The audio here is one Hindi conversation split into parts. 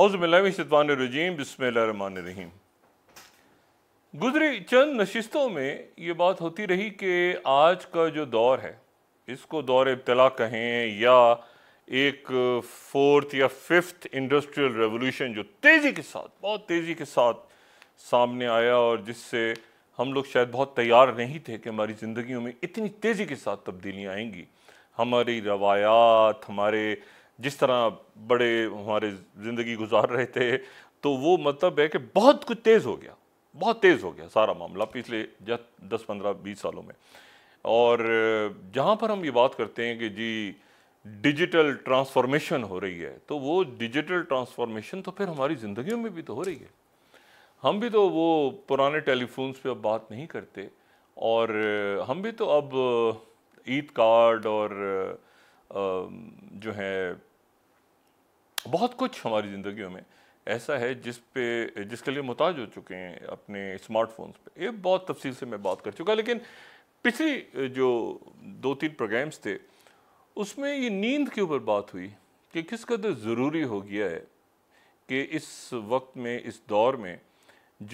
अज़मिल्लाजीम बसमीम गुजरी चंद नशस्तों में ये बात होती रही कि आज का जो दौर है इसको दौर इब्तला कहें या एक फोर्थ या फिफ्थ इंडस्ट्रियल रेवोल्यूशन जो तेज़ी के साथ बहुत तेज़ी के साथ सामने आया और जिससे हम लोग शायद बहुत तैयार नहीं थे कि हमारी ज़िंदगियों में इतनी तेज़ी के साथ तब्दीलियाँ आएंगी हमारी रवायात हमारे जिस तरह बड़े हमारे ज़िंदगी गुजार रहे थे तो वो मतलब है कि बहुत कुछ तेज़ हो गया बहुत तेज़ हो गया सारा मामला पिछले दस पंद्रह बीस सालों में और जहाँ पर हम ये बात करते हैं कि जी डिजिटल ट्रांसफॉर्मेशन हो रही है तो वो डिजिटल ट्रांसफॉर्मेशन तो फिर हमारी ज़िंदगी में भी तो हो रही है हम भी तो वो पुराने टेलीफोन्स पे अब बात नहीं करते और हम भी तो अब ईद कार्ड और जो है बहुत कुछ हमारी ज़िंदगियों में ऐसा है जिस पे जिसके लिए मुताज हो चुके हैं अपने स्मार्टफोन्स पे ये बहुत तफसील से मैं बात कर चुका लेकिन पिछली जो दो तीन प्रोग्राम्स थे उसमें ये नींद के ऊपर बात हुई कि किस कदर ज़रूरी हो गया है कि इस वक्त में इस दौर में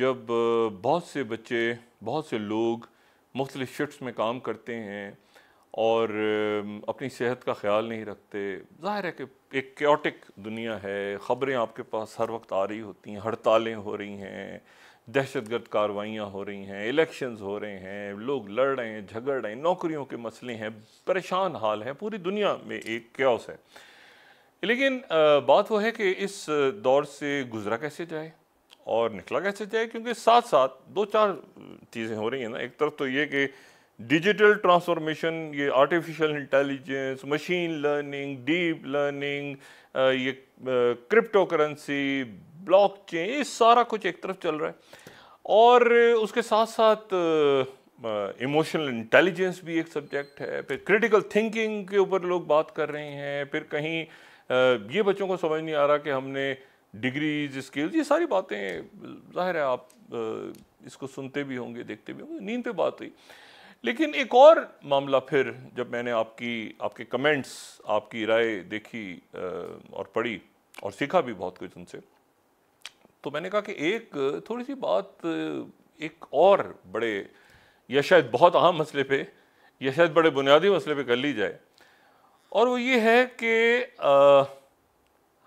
जब बहुत से बच्चे बहुत से लोग मुख्तलिफ शिफ्ट में काम करते हैं और अपनी सेहत का ख्याल नहीं रखते जाहिर है कि एक क्योटिक दुनिया है ख़बरें आपके पास हर वक्त आ रही होती हैं हड़तालें हो रही हैं दहशत गर्द कार्रवाइयाँ हो रही हैं इलेक्शंस हो रहे हैं लोग लड़ रहे हैं झगड़ रहे हैं नौकरियों के मसले हैं परेशान हाल है पूरी दुनिया में एक क्योस है लेकिन बात वो है कि इस दौर से गुजरा कैसे जाए और निकला कैसे जाए क्योंकि साथ साथ दो चार चीज़ें हो रही हैं ना एक तरफ तो ये कि डिजिटल ट्रांसफॉर्मेशन ये artificial intelligence machine learning deep learning ये क्रिप्टो करेंसी ब्लॉकचेन ये सारा कुछ एक तरफ चल रहा है और उसके साथ साथ इमोशनल इंटेलिजेंस भी एक सब्जेक्ट है फिर क्रिटिकल थिंकिंग के ऊपर लोग बात कर रहे हैं फिर कहीं uh, ये बच्चों को समझ नहीं आ रहा कि हमने डिग्रीज स्किल्स ये सारी बातें जाहिर है आप uh, इसको सुनते भी होंगे देखते भी होंगे नींद पे बात हुई लेकिन एक और मामला फिर जब मैंने आपकी आपके कमेंट्स आपकी राय देखी और पढ़ी और सीखा भी बहुत कुछ उनसे तो मैंने कहा कि एक थोड़ी सी बात एक और बड़े या शायद बहुत अहम मसले पे या शायद बड़े बुनियादी मसले पे कर ली जाए और वो ये है कि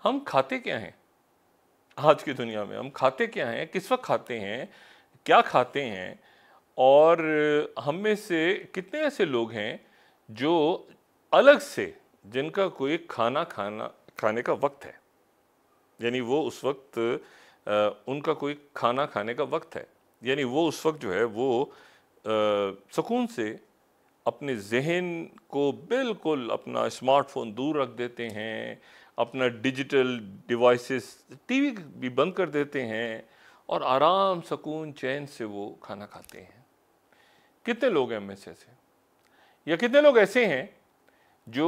हम खाते क्या हैं आज की दुनिया में हम खाते क्या हैं किस वक्त खाते हैं क्या खाते हैं और हम में से कितने ऐसे लोग हैं जो अलग से जिनका कोई खाना खाना खाने का वक्त है यानी वो उस वक्त उनका कोई खाना खाने का वक्त है यानी वो उस वक्त जो है वो सुकून से अपने जहन को बिल्कुल अपना स्मार्टफोन दूर रख देते हैं अपना डिजिटल डिवाइसेस टीवी भी बंद कर देते हैं और आराम सुकून चैन से वो खाना खाते हैं कितने लोग हैं में से ऐसे या कितने लोग ऐसे हैं जो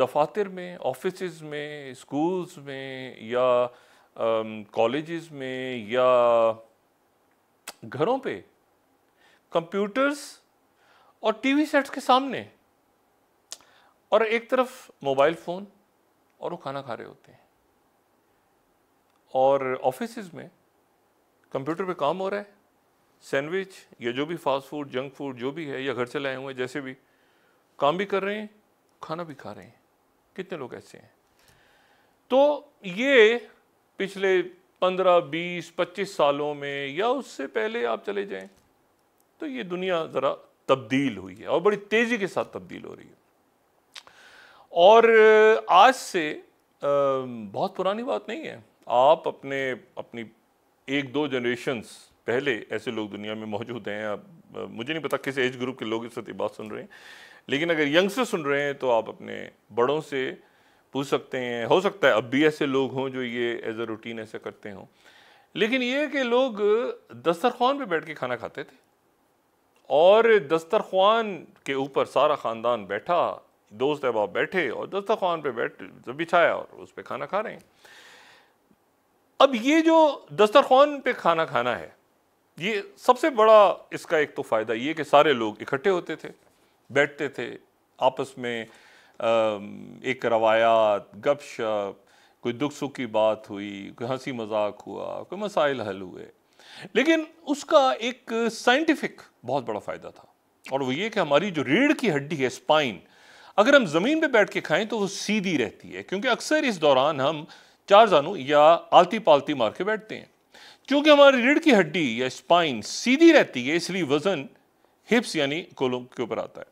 दफातर में ऑफिस में स्कूल्स में या कॉलेजेस में या घरों पे कंप्यूटर्स और टीवी सेट्स के सामने और एक तरफ मोबाइल फ़ोन और वो खाना खा रहे होते हैं और ऑफिस में कंप्यूटर पे काम हो रहा है सैंडविच या जो भी फास्ट फूड जंक फूड जो भी है या घर से लाए हुए जैसे भी काम भी कर रहे हैं खाना भी खा रहे हैं कितने लोग ऐसे हैं तो ये पिछले पंद्रह बीस पच्चीस सालों में या उससे पहले आप चले जाएं तो ये दुनिया ज़रा तब्दील हुई है और बड़ी तेज़ी के साथ तब्दील हो रही है और आज से बहुत पुरानी बात नहीं है आप अपने अपनी एक दो जनरेशन्स पहले ऐसे लोग दुनिया में मौजूद हैं आप मुझे नहीं पता किस एज ग्रुप के लोग इस वक्त बात सुन रहे हैं लेकिन अगर यंगस्टर सुन रहे हैं तो आप अपने बड़ों से पूछ सकते हैं हो सकता है अब भी ऐसे लोग हों जो ये एज अ रूटीन ऐसा करते हों लेकिन ये कि लोग दस्तरखान पे बैठ के खाना खाते थे और दस्तरखान के ऊपर सारा ख़ानदान बैठा दोस्त अहबाब बैठे और दस्तरखान पे बैठ जब बिछाया और उस पर खाना खा रहे हैं अब ये जो दस्तरखान पे खाना खाना है ये सबसे बड़ा इसका एक तो फ़ायदा ये कि सारे लोग इकट्ठे होते थे बैठते थे आपस में एक रवायात गपशप कोई दुख सुख की बात हुई कोई हंसी मजाक हुआ कोई मसाइल हल हुए लेकिन उसका एक साइंटिफिक बहुत बड़ा फ़ायदा था और वो ये कि हमारी जो रीढ़ की हड्डी है स्पाइन अगर हम ज़मीन पे बैठ के खाएं तो वो सीधी रहती है क्योंकि अक्सर इस दौरान हम चार जानू या आलती पालती मार के बैठते हैं क्योंकि हमारी रीढ़ की हड्डी या स्पाइन सीधी रहती है इसलिए वजन हिप्स यानी कोलों के ऊपर आता है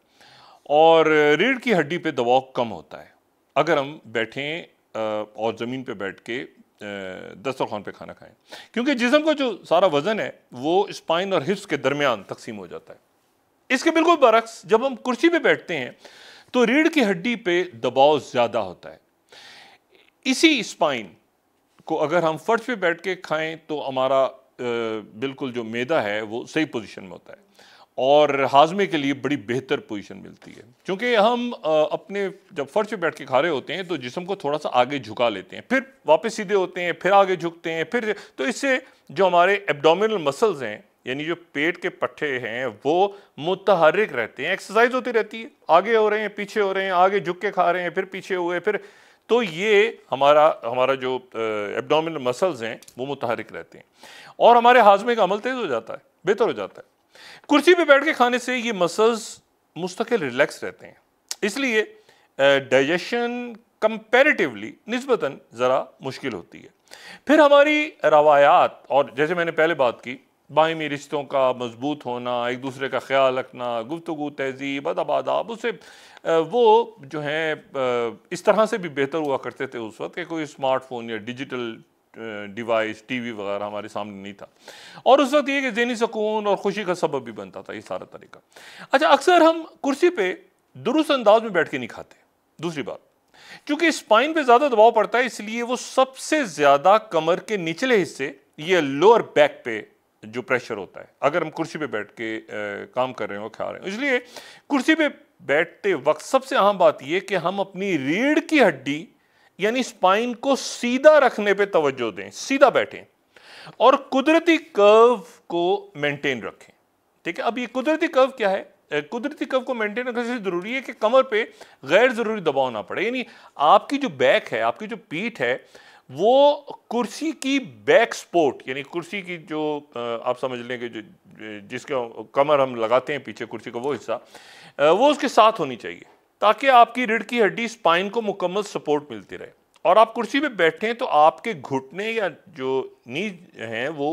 और रीढ़ की हड्डी पे दबाव कम होता है अगर हम बैठें और ज़मीन पे बैठ के दस्तरखान पे खाना खाएं क्योंकि जिसम का जो सारा वज़न है वो स्पाइन और हिप्स के दरमियान तकसीम हो जाता है इसके बिल्कुल बरक्स जब हम कुर्सी पे बैठते हैं तो रीढ़ की हड्डी पे दबाव ज़्यादा होता है इसी स्पाइन को अगर हम फर्श पे बैठ के खाएं तो हमारा बिल्कुल जो मैदा है वो सही पोजीशन में होता है और हाजमे के लिए बड़ी बेहतर पोजीशन मिलती है क्योंकि हम अपने जब फर्श पे बैठ के खा रहे होते हैं तो जिसम को थोड़ा सा आगे झुका लेते हैं फिर वापस सीधे होते हैं फिर आगे झुकते हैं फिर तो इससे जो हमारे एबडामिनल मसल्स हैं यानी जो पेट के पट्टे हैं वो मुतहरक रहते हैं एक्सरसाइज होती रहती है आगे हो रहे हैं पीछे हो रहे हैं आगे झुक के खा रहे हैं फिर पीछे हुए फिर तो ये हमारा हमारा जो एबडामिनल मसल्स हैं वो मुतहरक रहते हैं और हमारे हाजमे का अमल तेज़ हो जाता है बेहतर हो जाता है कुर्सी पे बैठ के खाने से ये मसल्स मुस्तकिल रिलैक्स रहते हैं इसलिए डाइजेशन कंपेरेटिवली नस्बता ज़रा मुश्किल होती है फिर हमारी रवायात और जैसे मैंने पहले बात की बाहमी रिश्तों का मजबूत होना एक दूसरे का ख्याल रखना गुफ्तु तहजीब अदब आदाब उससे वो जो हैं इस तरह से भी बेहतर हुआ करते थे उस वक्त कि कोई स्मार्टफोन या डिजिटल डिवाइस टीवी वगैरह हमारे सामने नहीं था और उस वक्त ये कि जहनी सुकून और ख़ुशी का सबब भी बनता था ये सारा तरीका अच्छा अक्सर हम कुर्सी पर दुरुस्त अंदाज में बैठ के नहीं खाते दूसरी बात क्योंकि स्पाइन पे ज़्यादा दबाव पड़ता है इसलिए वो सबसे ज़्यादा कमर के निचले हिस्से ये लोअर बैक पे जो प्रेशर होता है अगर हम कुर्सी पे बैठ के आ, काम कर रहे हो खा रहे हो इसलिए कुर्सी पे बैठते वक्त सबसे अहम बात यह कि हम अपनी रीढ़ की हड्डी यानी स्पाइन को सीधा रखने पे तवज्जो दें सीधा बैठें और कुदरती कर्व को मेंटेन रखें ठीक है अब ये कुदरती कर्व क्या है कुदरती कर्व को मेंटेन रखने से ज़रूरी है कि कमर पे गैर ज़रूरी दबाव ना पड़े यानी आपकी जो बैक है आपकी जो पीठ है वो कुर्सी की बैक स्पोर्ट यानी कुर्सी की जो आप समझ लें कि जो जिसके कमर हम लगाते हैं पीछे कुर्सी का वो हिस्सा वो उसके साथ होनी चाहिए ताकि आपकी रीढ़ की हड्डी स्पाइन को मुकम्मल सपोर्ट मिलती रहे और आप कुर्सी पे बैठें तो आपके घुटने या जो नीज हैं वो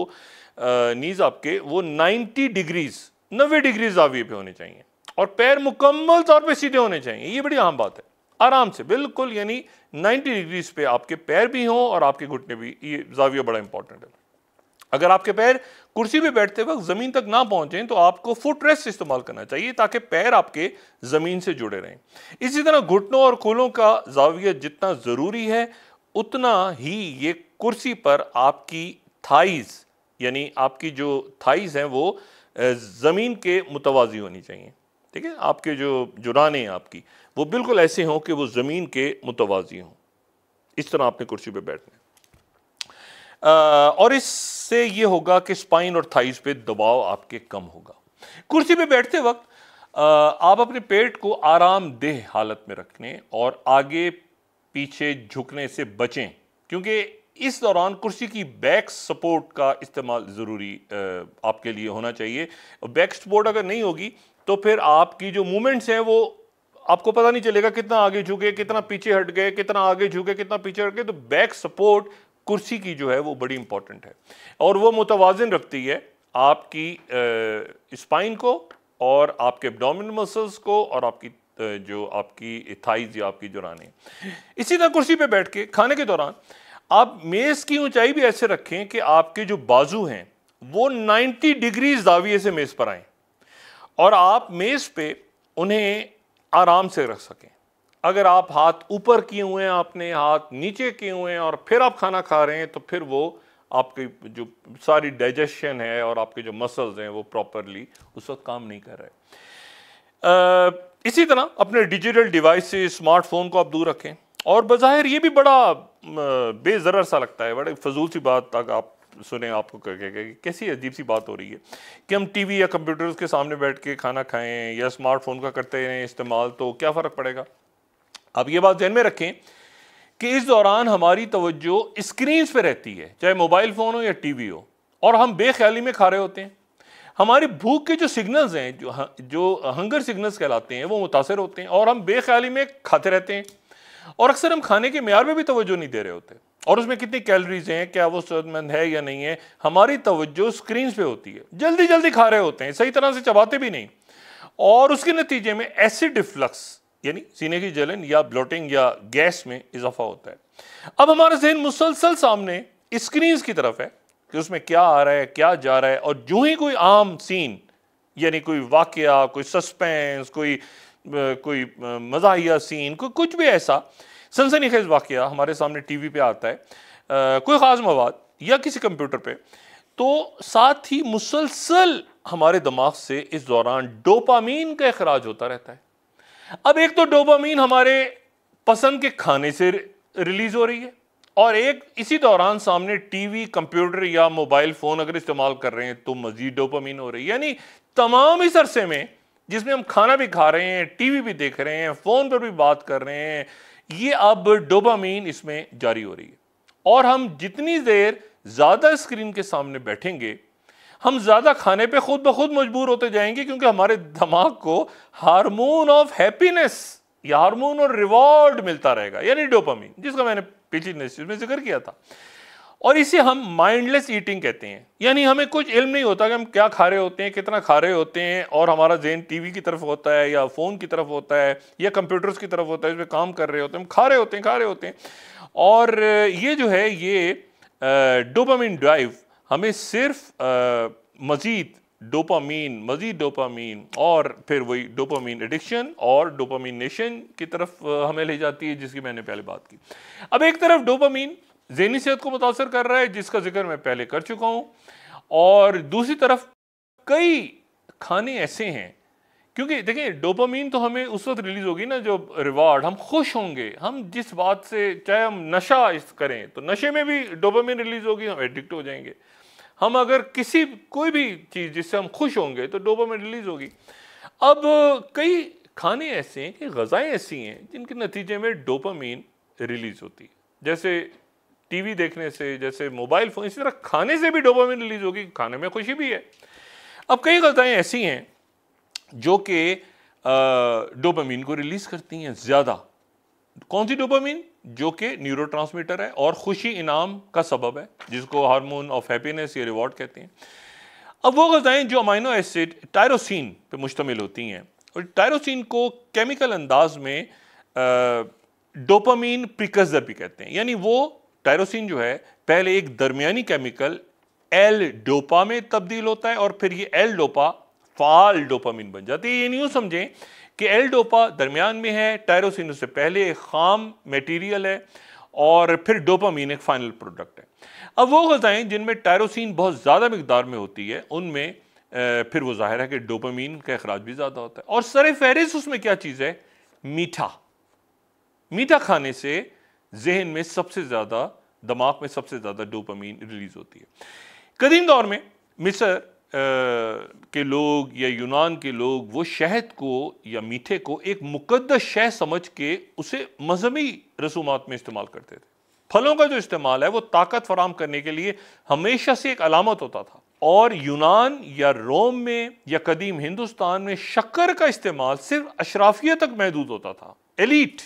नीज आपके वो 90 डिग्रीज 90 डिग्रीज आविए पे होने चाहिए और पैर मुकम्मल तौर पे सीधे होने चाहिए ये बड़ी अहम बात है आराम से बिल्कुल यानी 90 डिग्रीज पे आपके पैर भी हों और आपके घुटने भी ये जाविया बड़ा इंपॉर्टेंट है अगर आपके पैर कुर्सी पे बैठते वक्त ज़मीन तक ना पहुंचे तो आपको फुट रेस्ट इस्तेमाल करना चाहिए ताकि पैर आपके ज़मीन से जुड़े रहें इसी तरह घुटनों और खोलों का जाविया जितना ज़रूरी है उतना ही ये कुर्सी पर आपकी थाइज यानी आपकी जो थाइज हैं वो ज़मीन के मुतवाजी होनी चाहिए ठीक है आपके जो जुराने हैं आपकी वो बिल्कुल ऐसे हों कि वो ज़मीन के मुतवाजी हों इस तरह आपने कुर्सी पर बैठना है और इससे ये होगा कि स्पाइन और थाइस पे दबाव आपके कम होगा कुर्सी पे बैठते वक्त आप अपने पेट को आरामदेह हालत में रखने और आगे पीछे झुकने से बचें क्योंकि इस दौरान कुर्सी की बैक सपोर्ट का इस्तेमाल ज़रूरी आपके लिए होना चाहिए बैक सपोर्ट अगर नहीं होगी तो फिर आपकी जो मूवमेंट्स हैं वो आपको पता नहीं चलेगा कितना आगे झुके कितना पीछे हट गए कितना आगे झुके कितना पीछे हट गए तो बैक सपोर्ट कुर्सी की जो है वो बड़ी इंपॉर्टेंट है और वो मुतवाजन रखती है आपकी स्पाइन को और आपके एब्डोमिनल मसल्स को और आपकी जो आपकी थाइज या आपकी जो रानी इसी तरह कुर्सी पे बैठ के खाने के दौरान आप मेज़ की ऊंचाई भी ऐसे रखें कि आपके जो बाजू हैं वो 90 डिग्रीज दाविए से मेज़ पर आएँ और आप मेज़ पे उन्हें आराम से रख सकें अगर आप हाथ ऊपर किए हुए हैं आपने हाथ नीचे किए हुए हैं और फिर आप खाना खा रहे हैं तो फिर वो आपकी जो सारी डाइजेशन है और आपके जो मसल्स हैं वो प्रॉपरली उस वक्त काम नहीं कर रहे आ, इसी तरह अपने डिजिटल डिवाइस से स्मार्टफोन को आप दूर रखें और बज़ाहिर ये भी बड़ा बेज़र सा लगता है बड़े फजूल सी बात तक आप सुने आपको कहेगा कि कैसी अजीब सी बात हो रही है कि हम टीवी या कंप्यूटर्स के सामने बैठ के खाना खाएं या स्मार्टफोन का करते रहें इस्तेमाल तो क्या फ़र्क पड़ेगा अब ये बात जहन में रखें कि इस दौरान हमारी तवज्जो स्क्रीन पर रहती है चाहे मोबाइल फ़ोन हो या टीवी हो और हम बेख्याली में खा रहे होते हैं हमारी भूख के जो सिग्नल्स हैं जो जो हंगर सिग्नल्स कहलाते हैं वो मुतासर होते हैं और हम बेख्याली में खाते रहते हैं और अक्सर हम खाने के मैार में भी तोज्जो नहीं दे रहे होते और उसमें कितनी कैलरीज हैं क्या वो सेहतमंद है या नहीं है हमारी तोज्जो स्क्रीन पर होती है जल्दी जल्दी खा रहे होते हैं सही तरह से चबाते भी नहीं और उसके नतीजे में एसिड डिफ्लक्स यानी सीने की जलन या ब्लोटिंग या गैस में इजाफा होता है अब हमारा जहन मुसलसल सामने स्क्रीन की तरफ है कि उसमें क्या आ रहा है क्या जा रहा है और जो ही कोई आम सीन यानी कोई वाक़ कोई सस्पेंस कोई कोई मजाया सीन कोई कुछ भी ऐसा सनसनी खेज वाक़ हमारे सामने टी वी पर आता है कोई ख़ास मवाद या किसी कंप्यूटर पर तो साथ ही मुसलसल हमारे दिमाग से इस दौरान डोपामीन का अखराज होता रहता है अब एक तो डोपामीन हमारे पसंद के खाने से रिलीज़ हो रही है और एक इसी दौरान सामने टीवी कंप्यूटर या मोबाइल फ़ोन अगर इस्तेमाल कर रहे हैं तो मज़ीद डोपामीन हो रही है यानी तमाम इस अरसे में जिसमें हम खाना भी खा रहे हैं टीवी भी देख रहे हैं फ़ोन पर भी बात कर रहे हैं ये अब डोबामीन इसमें जारी हो रही है और हम जितनी देर ज़्यादा स्क्रीन के सामने बैठेंगे हम ज़्यादा खाने पे खुद ब खुद मजबूर होते जाएंगे क्योंकि हमारे दिमाग को हार्मोन ऑफ हैप्पीनेस या हार्मोन और रिवॉर्ड मिलता रहेगा यानी डोपामीन जिसका मैंने पिछली में जिक्र किया था और इसे हम माइंडलेस ईटिंग कहते हैं यानी हमें कुछ इल्म नहीं होता कि हम क्या खा रहे होते हैं कितना खा रहे होते हैं और हमारा जेन टीवी की तरफ होता है या फ़ोन की तरफ होता है या कंप्यूटर्स की तरफ होता है इस पर काम कर रहे होते हैं हम खा रहे होते हैं खा रहे होते हैं और ये जो है ये डोपामीन ड्राइव हमें सिर्फ मज़ीद डोपामीन मज़ीद डोपामीन और फिर वही डोपामीन एडिक्शन और डोपामीन नेशन की तरफ हमें ले जाती है जिसकी मैंने पहले बात की अब एक तरफ डोपामीन जहनी सेहत को मुतासर कर रहा है जिसका जिक्र मैं पहले कर चुका हूँ और दूसरी तरफ कई खाने ऐसे हैं क्योंकि देखिए डोपामीन तो हमें उस वक्त रिलीज होगी ना जो रिवार्ड हम खुश होंगे हम जिस बात से चाहे हम नशा इस करें तो नशे में भी डोपामीन रिलीज होगी हम एडिक्ट हो जाएंगे हम अगर किसी कोई भी चीज़ जिससे हम खुश होंगे तो डोपामीन रिलीज होगी अब कई खाने ऐसे हैं कि गज़ाएँ ऐसी हैं जिनके नतीजे में डोपामीन रिलीज होती है जैसे टीवी देखने से जैसे मोबाइल फ़ोन इसी तरह खाने से भी डोपामिन रिलीज होगी खाने में खुशी भी है अब कई गलताएं ऐसी हैं जो कि डोपामीन को रिलीज़ करती हैं ज़्यादा कौन सी डोपामीन जो कि न्यूरो है और खुशी इनाम का सबब है जिसको हार्मोन ऑफ हैप्पीनेस या रिवॉर्ड कहते हैं अब वो गजाएं जो अमाइनो एसिड टायरोसिन पे मुश्तमिल होती हैं और टायरोसिन को केमिकल अंदाज में डोपामीन प्रिकजर भी कहते हैं यानी वो टायरोसिन जो है पहले एक दरमियानी केमिकल एल डोपा में तब्दील होता है और फिर ये एल डोपा फाल डोपामिन बन जाती है ये नहीं समझें कि एल डोपा दरमियान में है टायरोसिन उससे पहले खाम मटेरियल है और फिर डोपामीन एक फाइनल प्रोडक्ट है अब वो गज़ाएँ जिनमें टायरोसिन बहुत ज़्यादा मकदार में होती है उनमें फिर वो जाहिर है कि डोपामीन का अखराज भी ज़्यादा होता है और सर फहरिस्त उसमें क्या चीज़ है मीठा मीठा खाने से जहन में सबसे ज़्यादा दिमाग में सबसे ज़्यादा डोपामीन रिलीज़ होती है कदीम दौर में मिसर के लोग या यूनान के लोग वो शहद को या मीठे को एक मुकदस शह समझ के उसे मजहबी रसूमात में इस्तेमाल करते थे फलों का जो इस्तेमाल है वो ताकत फराम करने के लिए हमेशा से एक अलामत होता था और यूनान या रोम में या कदीम हिंदुस्तान में शक्कर का इस्तेमाल सिर्फ अशराफिया तक महदूद होता था एलिट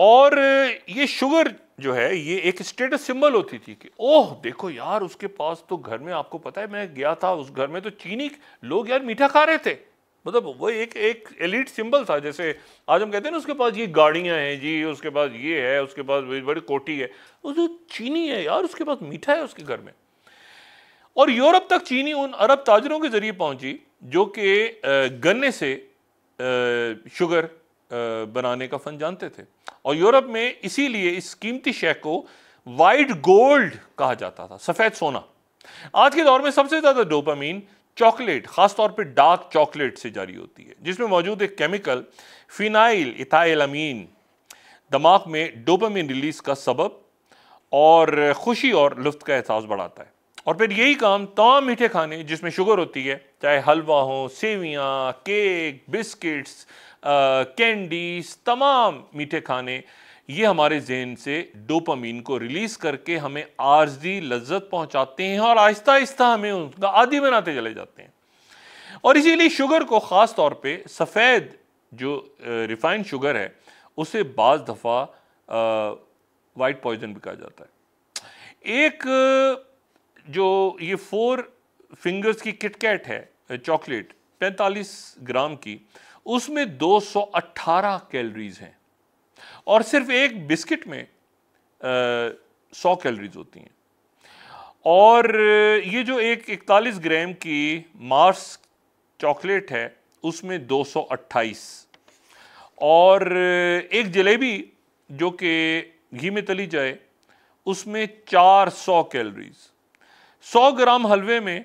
और ये शुगर जो है ये एक स्टेटस सिंबल होती थी कि ओह देखो यार उसके पास तो घर में आपको पता है मैं गया था उस घर में तो चीनी लोग यार मीठा खा रहे थे मतलब वो एक एक एलिट सिंबल था जैसे आज हम कहते हैं ना उसके पास ये गाड़ियाँ हैं जी उसके पास ये है उसके पास बड़ी कोठी कोटी है उस चीनी है यार उसके पास मीठा है उसके घर में और यूरोप तक चीनी उन अरब ताजरों के ज़रिए पहुंची जो कि गन्ने से शुगर बनाने का फन जानते थे और यूरोप में इसीलिए इस कीमती शेख को वाइट गोल्ड कहा जाता था सफ़ेद सोना आज के दौर में सबसे ज़्यादा डोपामीन चॉकलेट खासतौर पर डार्क चॉकलेट से जारी होती है जिसमें मौजूद एक केमिकल फिनाइल इथाइलामीन दिमाग में डोपामीन रिलीज का सबब और खुशी और लुफ्त का एहसास बढ़ाता है और फिर यही काम तमाम मीठे खाने जिसमें शुगर होती है चाहे हलवा हो सेवियाँ केक बिस्किट्स कैंडीज तमाम मीठे खाने ये हमारे जहन से डोपामीन को रिलीज़ करके हमें आर्जी लज्जत पहुंचाते हैं और आहिस्ता आहिस्ता हमें उनका आदि बनाते चले जाते हैं और इसीलिए शुगर को ख़ास तौर पे सफ़ेद जो रिफाइंड शुगर है उसे बाज़ दफ़ा वाइट पॉइजन भी कहा जाता है एक जो ये फोर फिंगर्स की किटकैट है चॉकलेट 45 ग्राम की उसमें 218 कैलोरीज हैं और सिर्फ एक बिस्किट में सौ कैलोरीज होती हैं और ये जो एक इकतालीस ग्राम की मार्स चॉकलेट है उसमें 228 और एक जलेबी जो कि घी में तली जाए उसमें 400 कैलोरीज सौ ग्राम हलवे में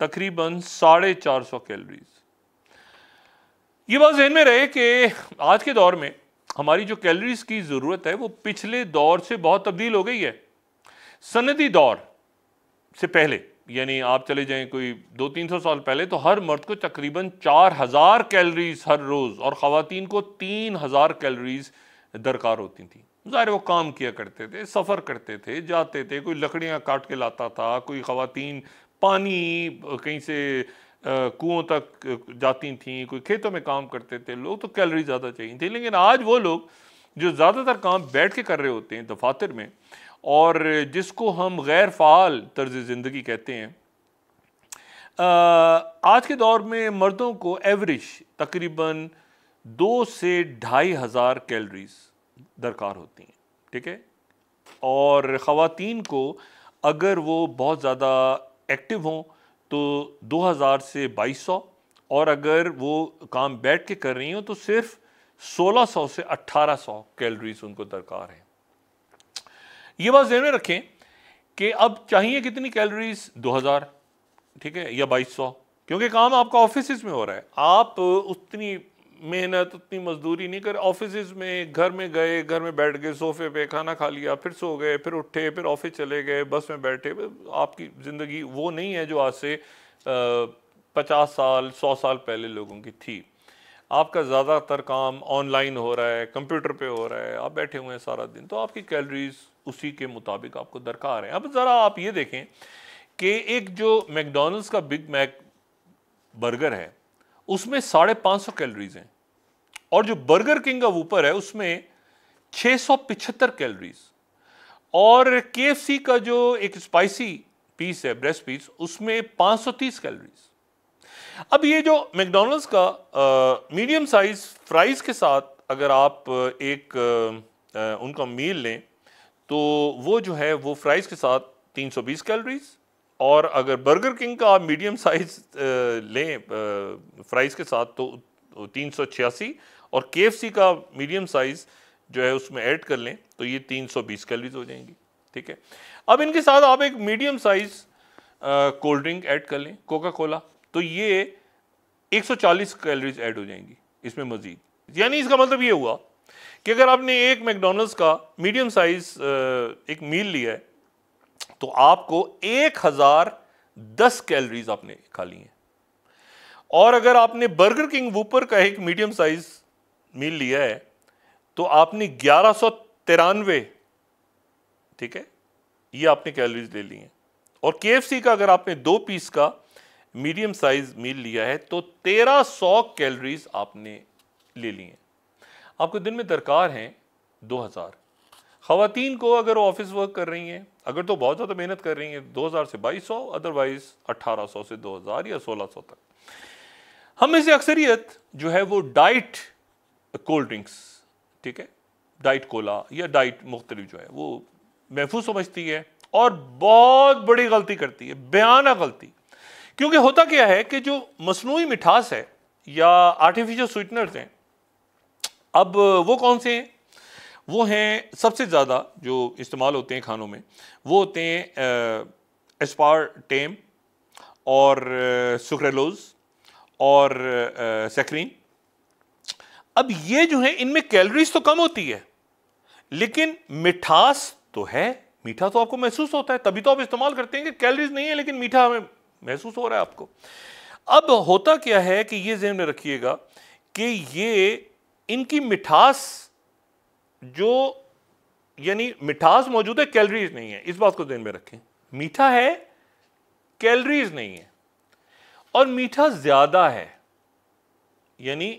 तकरीबन साढ़े चार सौ कैलोरीज ये बात जहन में रहे कि आज के दौर में हमारी जो कैलोरीज की ज़रूरत है वो पिछले दौर से बहुत तब्दील हो गई है सनदी दौर से पहले यानी आप चले जाएं कोई दो तीन सौ साल पहले तो हर मर्द को तकरीबन चार हज़ार कैलरीज हर रोज़ और ख़वान को तीन हज़ार कैलरीज दरकार होती थी ज़ाहिर वो काम किया करते थे सफ़र करते थे जाते थे कोई लकड़ियाँ काट के लाता था कोई ख़वातीन पानी कहीं से कुओं तक जाती थी कोई खेतों में काम करते थे लोग तो कैलरी ज़्यादा चाहिए थी लेकिन आज वो लोग जो ज़्यादातर काम बैठ के कर रहे होते हैं दफातर में और जिसको हम गैर फ़ाल तर्ज ज़िंदगी कहते हैं आज के दौर में मर्दों को एवरेज तकरीबन दो से ढाई हज़ार कैलरीज़ दरकार होती हैं ठीक है और ख़वातीन को अगर वो बहुत ज़्यादा एक्टिव हों तो 2000 से 2200 और अगर वो काम बैठ के कर रही हों तो सिर्फ 1600 से 1800 कैलोरीज उनको दरकार है ये बात जहन में रखें कि अब चाहिए कितनी कैलोरीज 2000 ठीक है या 2200 क्योंकि काम आपका ऑफिस में हो रहा है आप उतनी मेहनत उतनी मजदूरी नहीं कर ऑफिस में घर में गए घर में बैठ गए सोफे पे खाना खा लिया फिर सो गए फिर उठे फिर ऑफिस चले गए बस में बैठे आपकी ज़िंदगी वो नहीं है जो आज से पचास साल सौ साल पहले लोगों की थी आपका ज़्यादातर काम ऑनलाइन हो रहा है कंप्यूटर पे हो रहा है आप बैठे हुए हैं सारा दिन तो आपकी कैलोरीज उसी के मुताबिक आपको दरकार है अब ज़रा आप ये देखें कि एक जो मैकडोनल्ड्स का बिग मैक बर्गर है उसमें साढ़े पाँच सौ कैलोरीज हैं और जो बर्गर किंग का ऊपर है उसमें छ सौ पिछहत्तर कैलोरीज और के का जो एक स्पाइसी पीस है ब्रेस्ट पीस उसमें पाँच सौ तीस कैलोरीज अब ये जो मैकडोनल्ड्स का मीडियम साइज फ्राइज के साथ अगर आप एक आ, उनका मील लें तो वो जो है वो फ्राइज़ के साथ 320 कैलोरीज और अगर बर्गर किंग का आप मीडियम साइज लें फ्राइज़ के साथ तो तीन सौ छियासी और के का मीडियम साइज़ जो है उसमें ऐड कर लें तो ये तीन सौ बीस कैलरीज हो जाएंगी ठीक है अब इनके साथ आप एक medium size cold drink add कर लें कोका कोला तो ये एक सौ चालीस कैलरीज ऐड हो जाएंगी इसमें मज़ीद यानी इसका मतलब ये हुआ कि अगर आपने एक मैकडोनल्ड्स का मीडियम साइज़ एक मील लिया है तो आपको एक हजार दस कैलरीज आपने खा ली हैं और अगर आपने बर्गर किंग वूपर का एक मीडियम साइज मील लिया है तो आपने ग्यारह सौ तिरानवे ठीक है ये आपने कैलरीज ले ली हैं और के का अगर आपने दो पीस का मीडियम साइज मील लिया है तो तेरह सौ कैलरीज आपने ले ली हैं आपको दिन में दरकार हैं हजार खातन को अगर ऑफिस वर्क कर रही हैं अगर तो बहुत ज़्यादा मेहनत कर रही हैं 2000 से 2200 अदरवाइज़ 1800 से 2000 या 1600 तक हम में से अक्सरियत जो है वो डाइट कोल्ड ड्रिंक्स ठीक है डाइट कोला या डाइट मुख्तलिफ जो है वो महफूज समझती है और बहुत बड़ी गलती करती है बयाना गलती क्योंकि होता क्या है कि जो मसनू मिठास है या आर्टिफिशियल स्वीटनर्स हैं अब वो कौन से हैं वो हैं सबसे ज़्यादा जो इस्तेमाल होते हैं खानों में वो होते हैं एस्पार टेम और सुक्रेलोज और सेक्रीन अब ये जो है इनमें कैलोरीज तो कम होती है लेकिन मिठास तो है मीठा तो आपको महसूस होता है तभी तो आप इस्तेमाल करते हैं कि कैलोरीज नहीं है लेकिन मीठा हमें महसूस हो रहा है आपको अब होता क्या है कि ये जहन में रखिएगा कि ये इनकी मिठास जो यानी मिठास मौजूद है कैलरीज नहीं है इस बात को ध्यान में रखें मीठा है कैलरीज नहीं है और मीठा ज़्यादा है यानी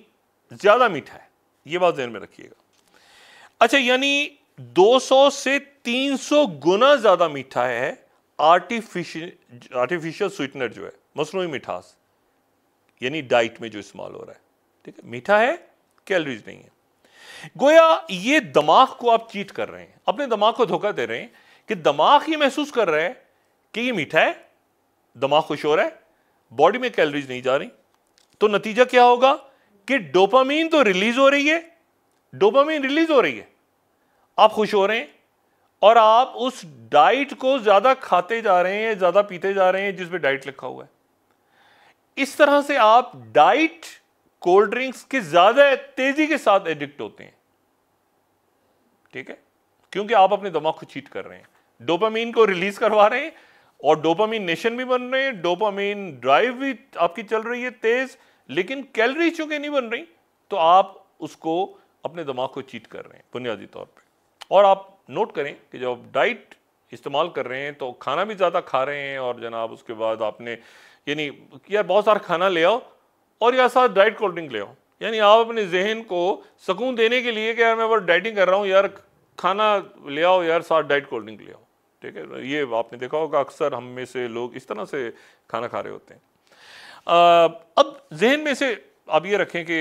ज़्यादा मीठा है ये बात ध्यान में रखिएगा अच्छा यानी 200 से 300 गुना ज़्यादा मीठा है आर्टिफिशियल आर्टिफिशियल स्वीटनर जो है मसनू मिठास यानी डाइट में जो इस्तेमाल हो रहा है ठीक है मीठा है कैलरीज नहीं है गोया ये दिमाग को आप चीट कर रहे हैं अपने दिमाग को धोखा दे रहे हैं कि दिमाग ये महसूस कर रहा है कि ये मीठा है दिमाग खुश हो रहा है बॉडी में कैलोरीज नहीं जा रही तो नतीजा क्या होगा कि डोपामीन तो रिलीज हो रही है डोपामीन रिलीज हो रही है आप खुश हो रहे हैं और आप उस डाइट को ज्यादा खाते जा रहे हैं ज्यादा पीते जा रहे हैं जिसमें डाइट लिखा हुआ है इस तरह से आप डाइट कोल्ड ड्रिंक्स के ज़्यादा तेज़ी के साथ एडिक्ट होते हैं ठीक है क्योंकि आप अपने दिमाग को चीट कर रहे हैं डोपामीन को रिलीज करवा रहे हैं और डोपामीन नेशन भी बन रहे हैं डोपामीन ड्राइव भी आपकी चल रही है तेज लेकिन कैलरी चूंकि नहीं बन रही तो आप उसको अपने दिमाग को चीट कर रहे हैं बुनियादी तौर पर और आप नोट करें कि जब आप डाइट इस्तेमाल कर रहे हैं तो खाना भी ज़्यादा खा रहे हैं और जनाब उसके बाद आपने यानी यार बहुत सारा खाना ले आओ और या साथ डाइट कोल्ड ड्रिंक ले आओ यानी आप अपने जहन को सुकून देने के लिए कि यार मैं बस डाइटिंग कर रहा हूँ यार खाना ले आओ यार साथ डाइट कोल्ड ड्रिंक ले आओ ठीक है ये आपने देखा होगा अक्सर हम में से लोग इस तरह से खाना खा रहे होते हैं आ, अब जहन में से आप ये रखें कि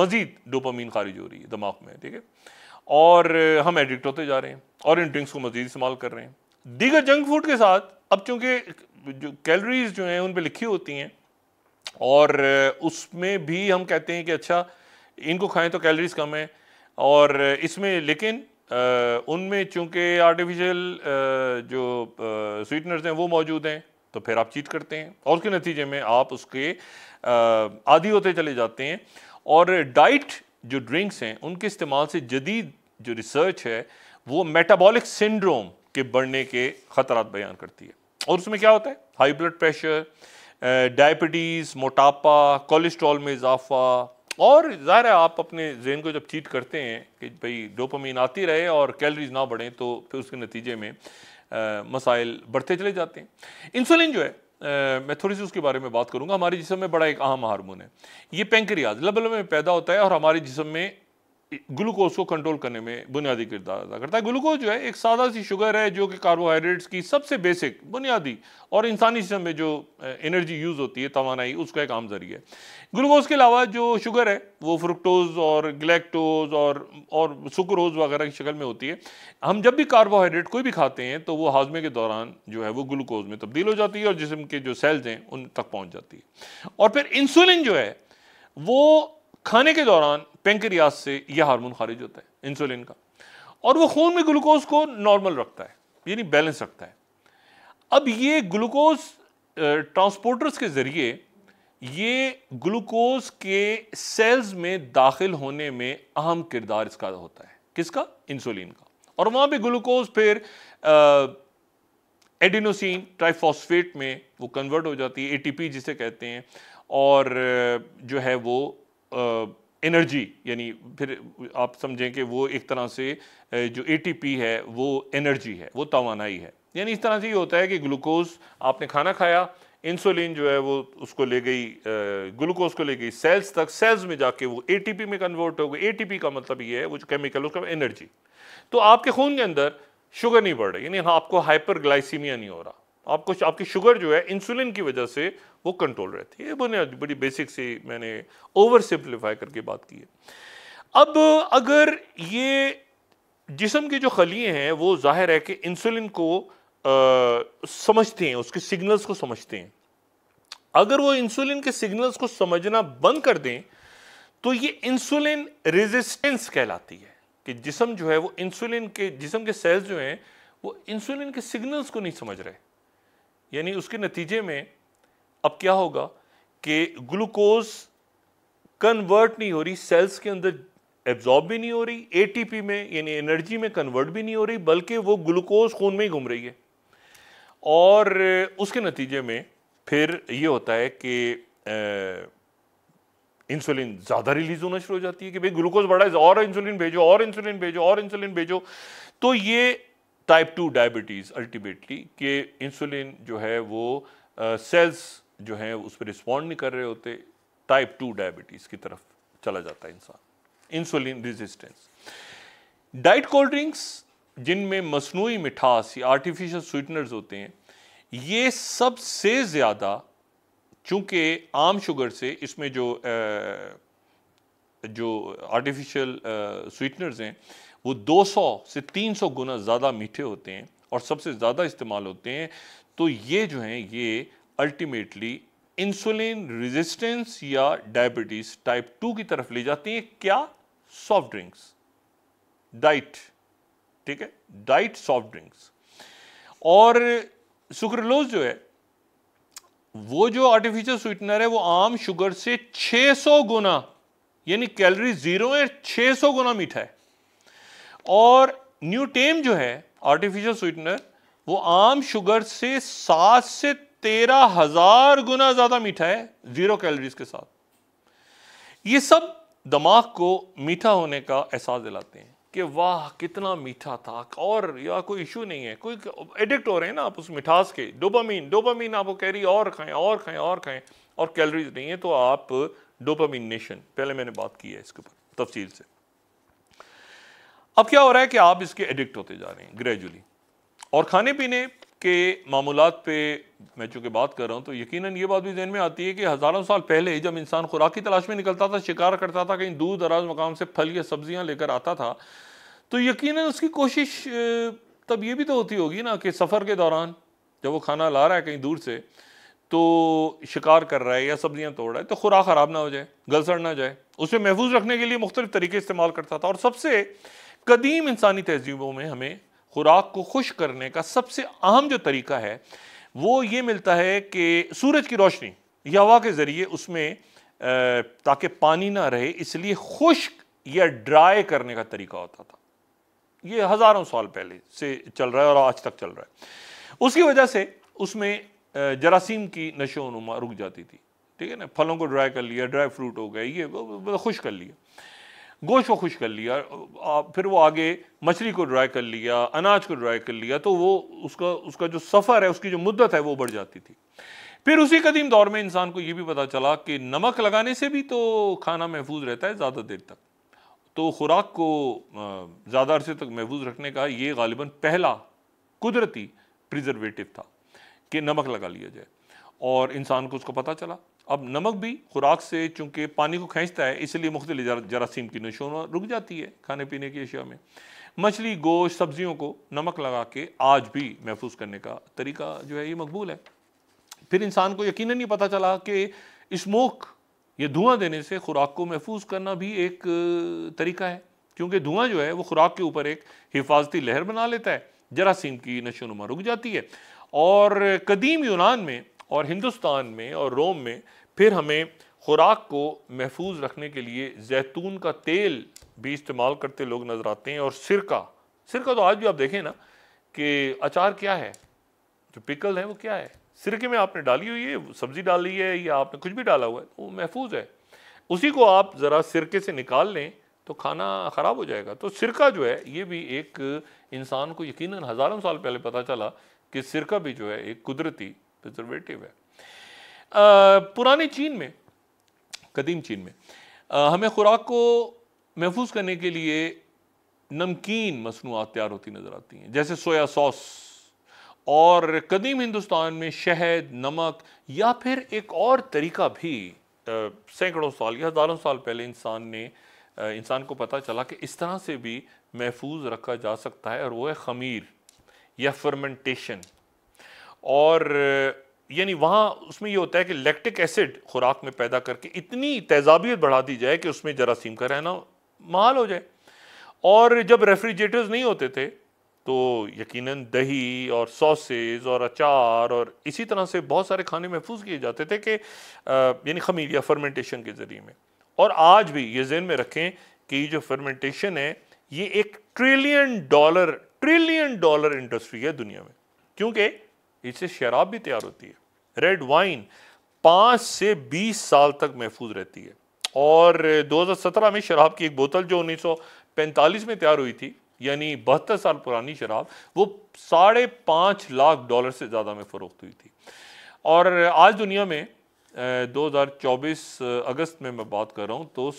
मज़ीद डोपामीन खारिज हो रही है दिमाग में ठीक है और हम एडिक्ट होते जा रहे हैं और इन ड्रिंक्स को मज़ीद इस्तेमाल कर रहे हैं दीगर जंक फूड के साथ अब चूँकि जो कैलोरीज जो हैं उन पर लिखी होती हैं और उसमें भी हम कहते हैं कि अच्छा इनको खाएं तो कैलोरीज कम है और इसमें लेकिन उनमें चूंकि आर्टिफिशियल जो स्वीटनर्स हैं वो मौजूद हैं तो फिर आप चीट करते हैं और उसके नतीजे में आप उसके आदि होते चले जाते हैं और डाइट जो ड्रिंक्स हैं उनके इस्तेमाल से जदीद जो रिसर्च है वो मेटाबॉलिक सिंड्रोम के बढ़ने के ख़तरा बयान करती है और उसमें क्या होता है हाई ब्लड प्रेशर डायबिटीज़ मोटापा कोलेस्ट्रॉल में इजाफा और ज़ाहिर है आप अपने जहन को जब चीट करते हैं कि भाई डोपामीन आती रहे और कैलरीज ना बढ़ें तो फिर उसके नतीजे में मसाइल बढ़ते चले जाते हैं इंसुलिन जो है आ, मैं थोड़ी सी उसके बारे में बात करूंगा हमारे जिसम में बड़ा एक अहम हारमोन है ये पेंक्रियाज लबल में पैदा होता है और हमारे जिसम में ग्लूकोज को कंट्रोल करने में बुनियादी किरदार अदा करता है ग्लूकोज जो है एक सादा सी शुगर है जो कि कार्बोहाइड्रेट्स की सबसे बेसिक बुनियादी और इंसानी सिस्टम में जो एनर्जी यूज़ होती है तोानाई उसका एक आम जरिए है ग्लूकोज के अलावा जो शुगर है वो फ्रुक्टोज और ग्लैक्टोज और और सुक्रोज वगैरह की शक्ल में होती है हम जब भी कार्बोहाइड्रेट कोई भी खाते हैं तो वो हाजमे के दौरान जो है वो ग्लूकोज में तब्दील हो जाती है और जिसम के जो सेल्स हैं उन तक पहुँच जाती है और फिर इंसुलिन जो है वो खाने के दौरान पेंक्रियाज से यह हार्मोन खारिज होता है इंसुलिन का और वो खून में ग्लूकोज को नॉर्मल रखता है यानी बैलेंस रखता है अब ये ग्लूकोज ट्रांसपोर्टर्स के ज़रिए ये ग्लूकोज के सेल्स में दाखिल होने में अहम किरदार इसका होता है किसका इंसुलिन का और वहाँ पे ग्लूकोज फिर एडिनोसिन ट्राइफॉस्फेट में वो कन्वर्ट हो जाती है एटीपी जिसे कहते हैं और जो है वो आ, एनर्जी यानी फिर आप समझें कि वो एक तरह से जो एटीपी है वो एनर्जी है वो तोानाई है यानी इस तरह से ये होता है कि ग्लूकोज आपने खाना खाया इंसुलिन जो है वो उसको ले गई ग्लूकोज को ले गई सेल्स तक सेल्स में जाके वो एटीपी में कन्वर्ट हो गई एटीपी का मतलब ये है वो जो केमिकल उसका एनर्जी तो आपके खून के अंदर शुगर नहीं बढ़ रही यानी आपको हाइपर ग्लाइसीमिया नहीं हो रहा आप कुछ आपकी शुगर जो है इंसुलिन की वजह से वो कंट्रोल रहती है ये बड़ी बेसिक सी मैंने ओवर सिंप्लीफाई करके बात की है अब अगर ये जिसम के जो खलिए हैं वो जाहिर है कि इंसुलिन को आ, समझते हैं उसके सिग्नल्स को समझते हैं अगर वो इंसुलिन के सिग्नल्स को समझना बंद कर दें तो ये इंसुलिन रेजिस्टेंस कहलाती है कि जिसम जो है वो इंसुलिन के जिसम के सेल्स जो हैं वो इंसुलिन के सिग्नल्स को नहीं समझ रहे यानी उसके नतीजे में अब क्या होगा कि ग्लूकोज कन्वर्ट नहीं हो रही सेल्स के अंदर एब्जॉर्ब भी नहीं हो रही एटीपी में यानी एनर्जी में कन्वर्ट भी नहीं हो रही बल्कि वो ग्लूकोज खून में ही घूम रही है और उसके नतीजे में फिर ये होता है कि इंसुलिन ज़्यादा रिलीज होना शुरू हो जाती है कि भाई ग्लूकोज बढ़ा है और इंसुलिन भेजो और इंसुलिन भेजो और इंसुलिन भेजो तो ये टाइप टू डायबिटीज़ अल्टीमेटली कि इंसुलिन जो है वो सेल्स जो है उस पर रिस्पॉन्ड नहीं कर रहे होते टाइप टू डायबिटीज़ की तरफ चला जाता है इंसान insulin resistance diet cold drinks जिनमें मसनू मिठास या आर्टिफिशियल स्वीटनर्स होते हैं ये सबसे ज़्यादा चूँकि आम शुगर से इसमें जो आ, जो आर्टिफिशियल स्वीटनर्स हैं वो 200 से 300 गुना ज़्यादा मीठे होते हैं और सबसे ज़्यादा इस्तेमाल होते हैं तो ये जो हैं ये अल्टीमेटली इंसुलिन रेजिस्टेंस या डायबिटीज टाइप टू की तरफ ले जाती है क्या सॉफ्ट ड्रिंक्स डाइट ठीक है डाइट सॉफ्ट ड्रिंक्स और सुक्रलोज जो है वो जो आर्टिफिशियल स्वीटनर है वो आम शुगर से 600 गुना यानी कैलोरी जीरो है 600 गुना मीठा है और न्यूटेम जो है आर्टिफिशियल स्वीटनर वो आम शुगर से सात से तेरह हजार गुना ज्यादा मीठा है जीरो कैलोरीज के साथ ये सब दिमाग को मीठा होने का एहसास दिलाते हैं कि वाह कितना मीठा था और या कोई इशू नहीं है कोई एडिक्ट हो रहे हैं ना आप उस मिठास के डोपामीन डोपामीन वो कह रही और खाएं और खाएं और खाएं और कैलोरीज नहीं है तो आप डोपामीन नेशन पहले मैंने बात की है इसके ऊपर तफसील से अब क्या हो रहा है कि आप इसके एडिक्ट होते जा रहे हैं ग्रेजुअली और खाने पीने के मामूल पे मैं चूँकि बात कर रहा हूँ तो यकीनन ये बात भी जहन में आती है कि हज़ारों साल पहले जब इंसान खुराक की तलाश में निकलता था शिकार करता था कहीं दूर दराज मकाम से फल या सब्जियाँ लेकर आता था तो यकीनन उसकी कोशिश तब ये भी तो होती होगी ना कि सफ़र के दौरान जब वो खाना ला रहा है कहीं दूर से तो शिकार कर रहा है या सब्जियाँ तोड़ रहा है तो खुराक ख़राब ना हो जाए गलसड़ ना जाए उसे महफूज रखने के लिए मुख्तलिफ तरीके इस्तेमाल करता था और सबसे कदीम इंसानी तहजीबों में हमें खुराक को खुश करने का सबसे अहम जो तरीका है वो ये मिलता है कि सूरज की रोशनी या हवा के ज़रिए उसमें ताकि पानी ना रहे इसलिए खुश्क या ड्राई करने का तरीका होता था ये हज़ारों साल पहले से चल रहा है और आज तक चल रहा है उसकी वजह से उसमें जरासीम की नशो नुमा रुक जाती थी ठीक है ना फलों को ड्राई कर लिया ड्राई फ्रूट हो गए ये खुश कर लिया गोश को खुश कर लिया फिर वो आगे मछली को ड्राई कर लिया अनाज को ड्राई कर लिया तो वो उसका उसका जो सफ़र है उसकी जो मुद्दत है वो बढ़ जाती थी फिर उसी कदीम दौर में इंसान को ये भी पता चला कि नमक लगाने से भी तो खाना महफूज रहता है ज़्यादा देर तक तो ख़ुराक को ज़्यादा अरसे तक महफूज रखने का ये गालिबा पहला कुदरती प्रिजर्वेटिव था कि नमक लगा लिया जाए और इंसान को उसको पता चला अब नमक भी खुराक से चूँकि पानी को खींचता है इसलिए मुख्तलि जरासीम की नशोना रुक जाती है खाने पीने की अशिया में मछली गोश्त सब्जियों को नमक लगा के आज भी महफूज करने का तरीका जो है ये मकबूल है फिर इंसान को यकीन नहीं पता चला कि स्मोक ये धुआं देने से खुराक को महफूज करना भी एक तरीका है क्योंकि धुआं जो है वो खुराक के ऊपर एक हिफाजती लहर बना लेता है जरासीम की नुमा रुक जाती है और कदीम यूनान में और हिंदुस्तान में और रोम में फिर हमें खुराक को महफूज रखने के लिए जैतून का तेल भी इस्तेमाल करते लोग नज़र आते हैं और सिरका सिरका तो आज भी आप देखें ना कि अचार क्या है जो पिकल है वो क्या है सिरके में आपने डाली हुई है सब्ज़ी डाली है या आपने कुछ भी डाला हुआ है वो महफूज है उसी को आप ज़रा सिरके से निकाल लें तो खाना ख़राब हो जाएगा तो सिरका जो है ये भी एक इंसान को यकीनन हज़ारों साल पहले पता चला कि सिरका भी जो है एक कुदरती प्रिजर्वेटिव है पुराने चीन में कदीम चीन में आ, हमें खुराक को महफूज करने के लिए नमकीन मसनूआत तैयार होती नज़र आती हैं जैसे सोया सॉस और कदीम हिंदुस्तान में शहद नमक या फिर एक और तरीका भी सैकड़ों साल या हज़ारों साल पहले इंसान ने इंसान को पता चला कि इस तरह से भी महफूज रखा जा सकता है और वो है खमीर या फर्मेंटेशन और यानी वहाँ उसमें ये होता है कि लैक्टिक एसिड खुराक में पैदा करके इतनी तेजाबियत बढ़ा दी जाए कि उसमें जरासीम का रहना महाल हो जाए और जब रेफ्रिजरेटर्स नहीं होते थे तो यकीनन दही और सॉसेज और अचार और इसी तरह से बहुत सारे खाने महफूज किए जाते थे कि यानी खमीर या फर्मेंटेशन के ज़रिए में और आज भी ये जहन में रखें कि ये जो फर्मेंटेशन है ये एक trillion dollar trillion dollar industry है दुनिया में क्योंकि इससे शराब भी तैयार होती है रेड वाइन पाँच से बीस साल तक महफूज रहती है और 2017 में शराब की एक बोतल जो 1945 में तैयार हुई थी यानी बहत्तर साल पुरानी शराब वो साढ़े पाँच लाख डॉलर से ज़्यादा में फ़रोख्त हुई थी और आज दुनिया में 2024 अगस्त में मैं बात कर रहा हूँ तो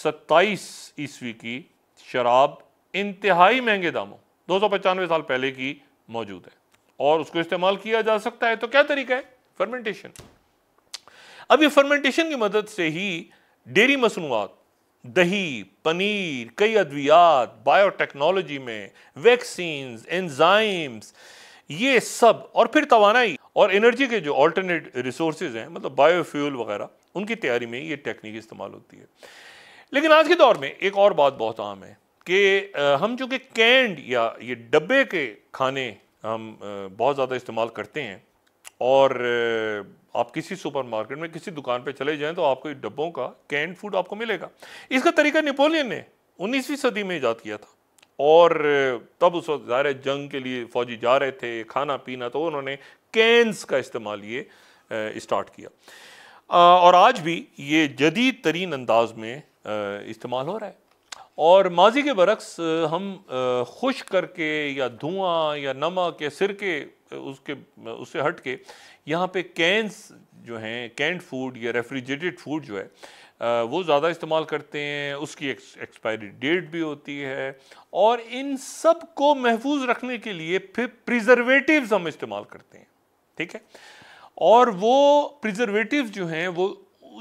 सत्रह ईस्वी की शराब इंतहाई महंगे दामों दो साल पहले की मौजूद है और उसको इस्तेमाल किया जा सकता है तो क्या तरीका है फर्मेंटेशन अब ये फर्मेंटेशन की मदद से ही डेयरी मसनूआत दही पनीर कई अद्वियात बायोटेक्नोलॉजी में वैक्सीन एंजाइम्स ये सब और फिर तोानाई और एनर्जी के जो ऑल्टरनेट रिसोर्स हैं मतलब बायोफ्यूल वगैरह उनकी तैयारी में ये टेक्निक इस्तेमाल होती है लेकिन आज के दौर में एक और बात बहुत आम है कि हम चूँकि कैंड या ये डब्बे के खाने हम बहुत ज़्यादा इस्तेमाल करते हैं और आप किसी सुपरमार्केट में किसी दुकान पे चले जाएं तो आपको डब्बों का कैंड फूड आपको मिलेगा इसका तरीका नेपोलियन ने 19वीं सदी में ईजाद किया था और तब उस वक्त ज़ाहिर जंग के लिए फ़ौजी जा रहे थे खाना पीना तो उन्होंने कैंस का इस्तेमाल ये स्टार्ट किया और आज भी ये जदीद तरीन अंदाज में इस्तेमाल हो रहा है और माजी के बरक्स हम खुश करके या धुआं या नमक या सिरके उसके उससे हट के यहाँ पे कैंस जो हैं कैंड फूड या रेफ्रिजरेटेड फूड जो है वो ज़्यादा इस्तेमाल करते हैं उसकी एक्सपायरी डेट भी होती है और इन सब को महफूज रखने के लिए फिर प्रिजर्वेटिव हम इस्तेमाल करते हैं ठीक है और वो प्रिजर्वेटिव जो हैं वो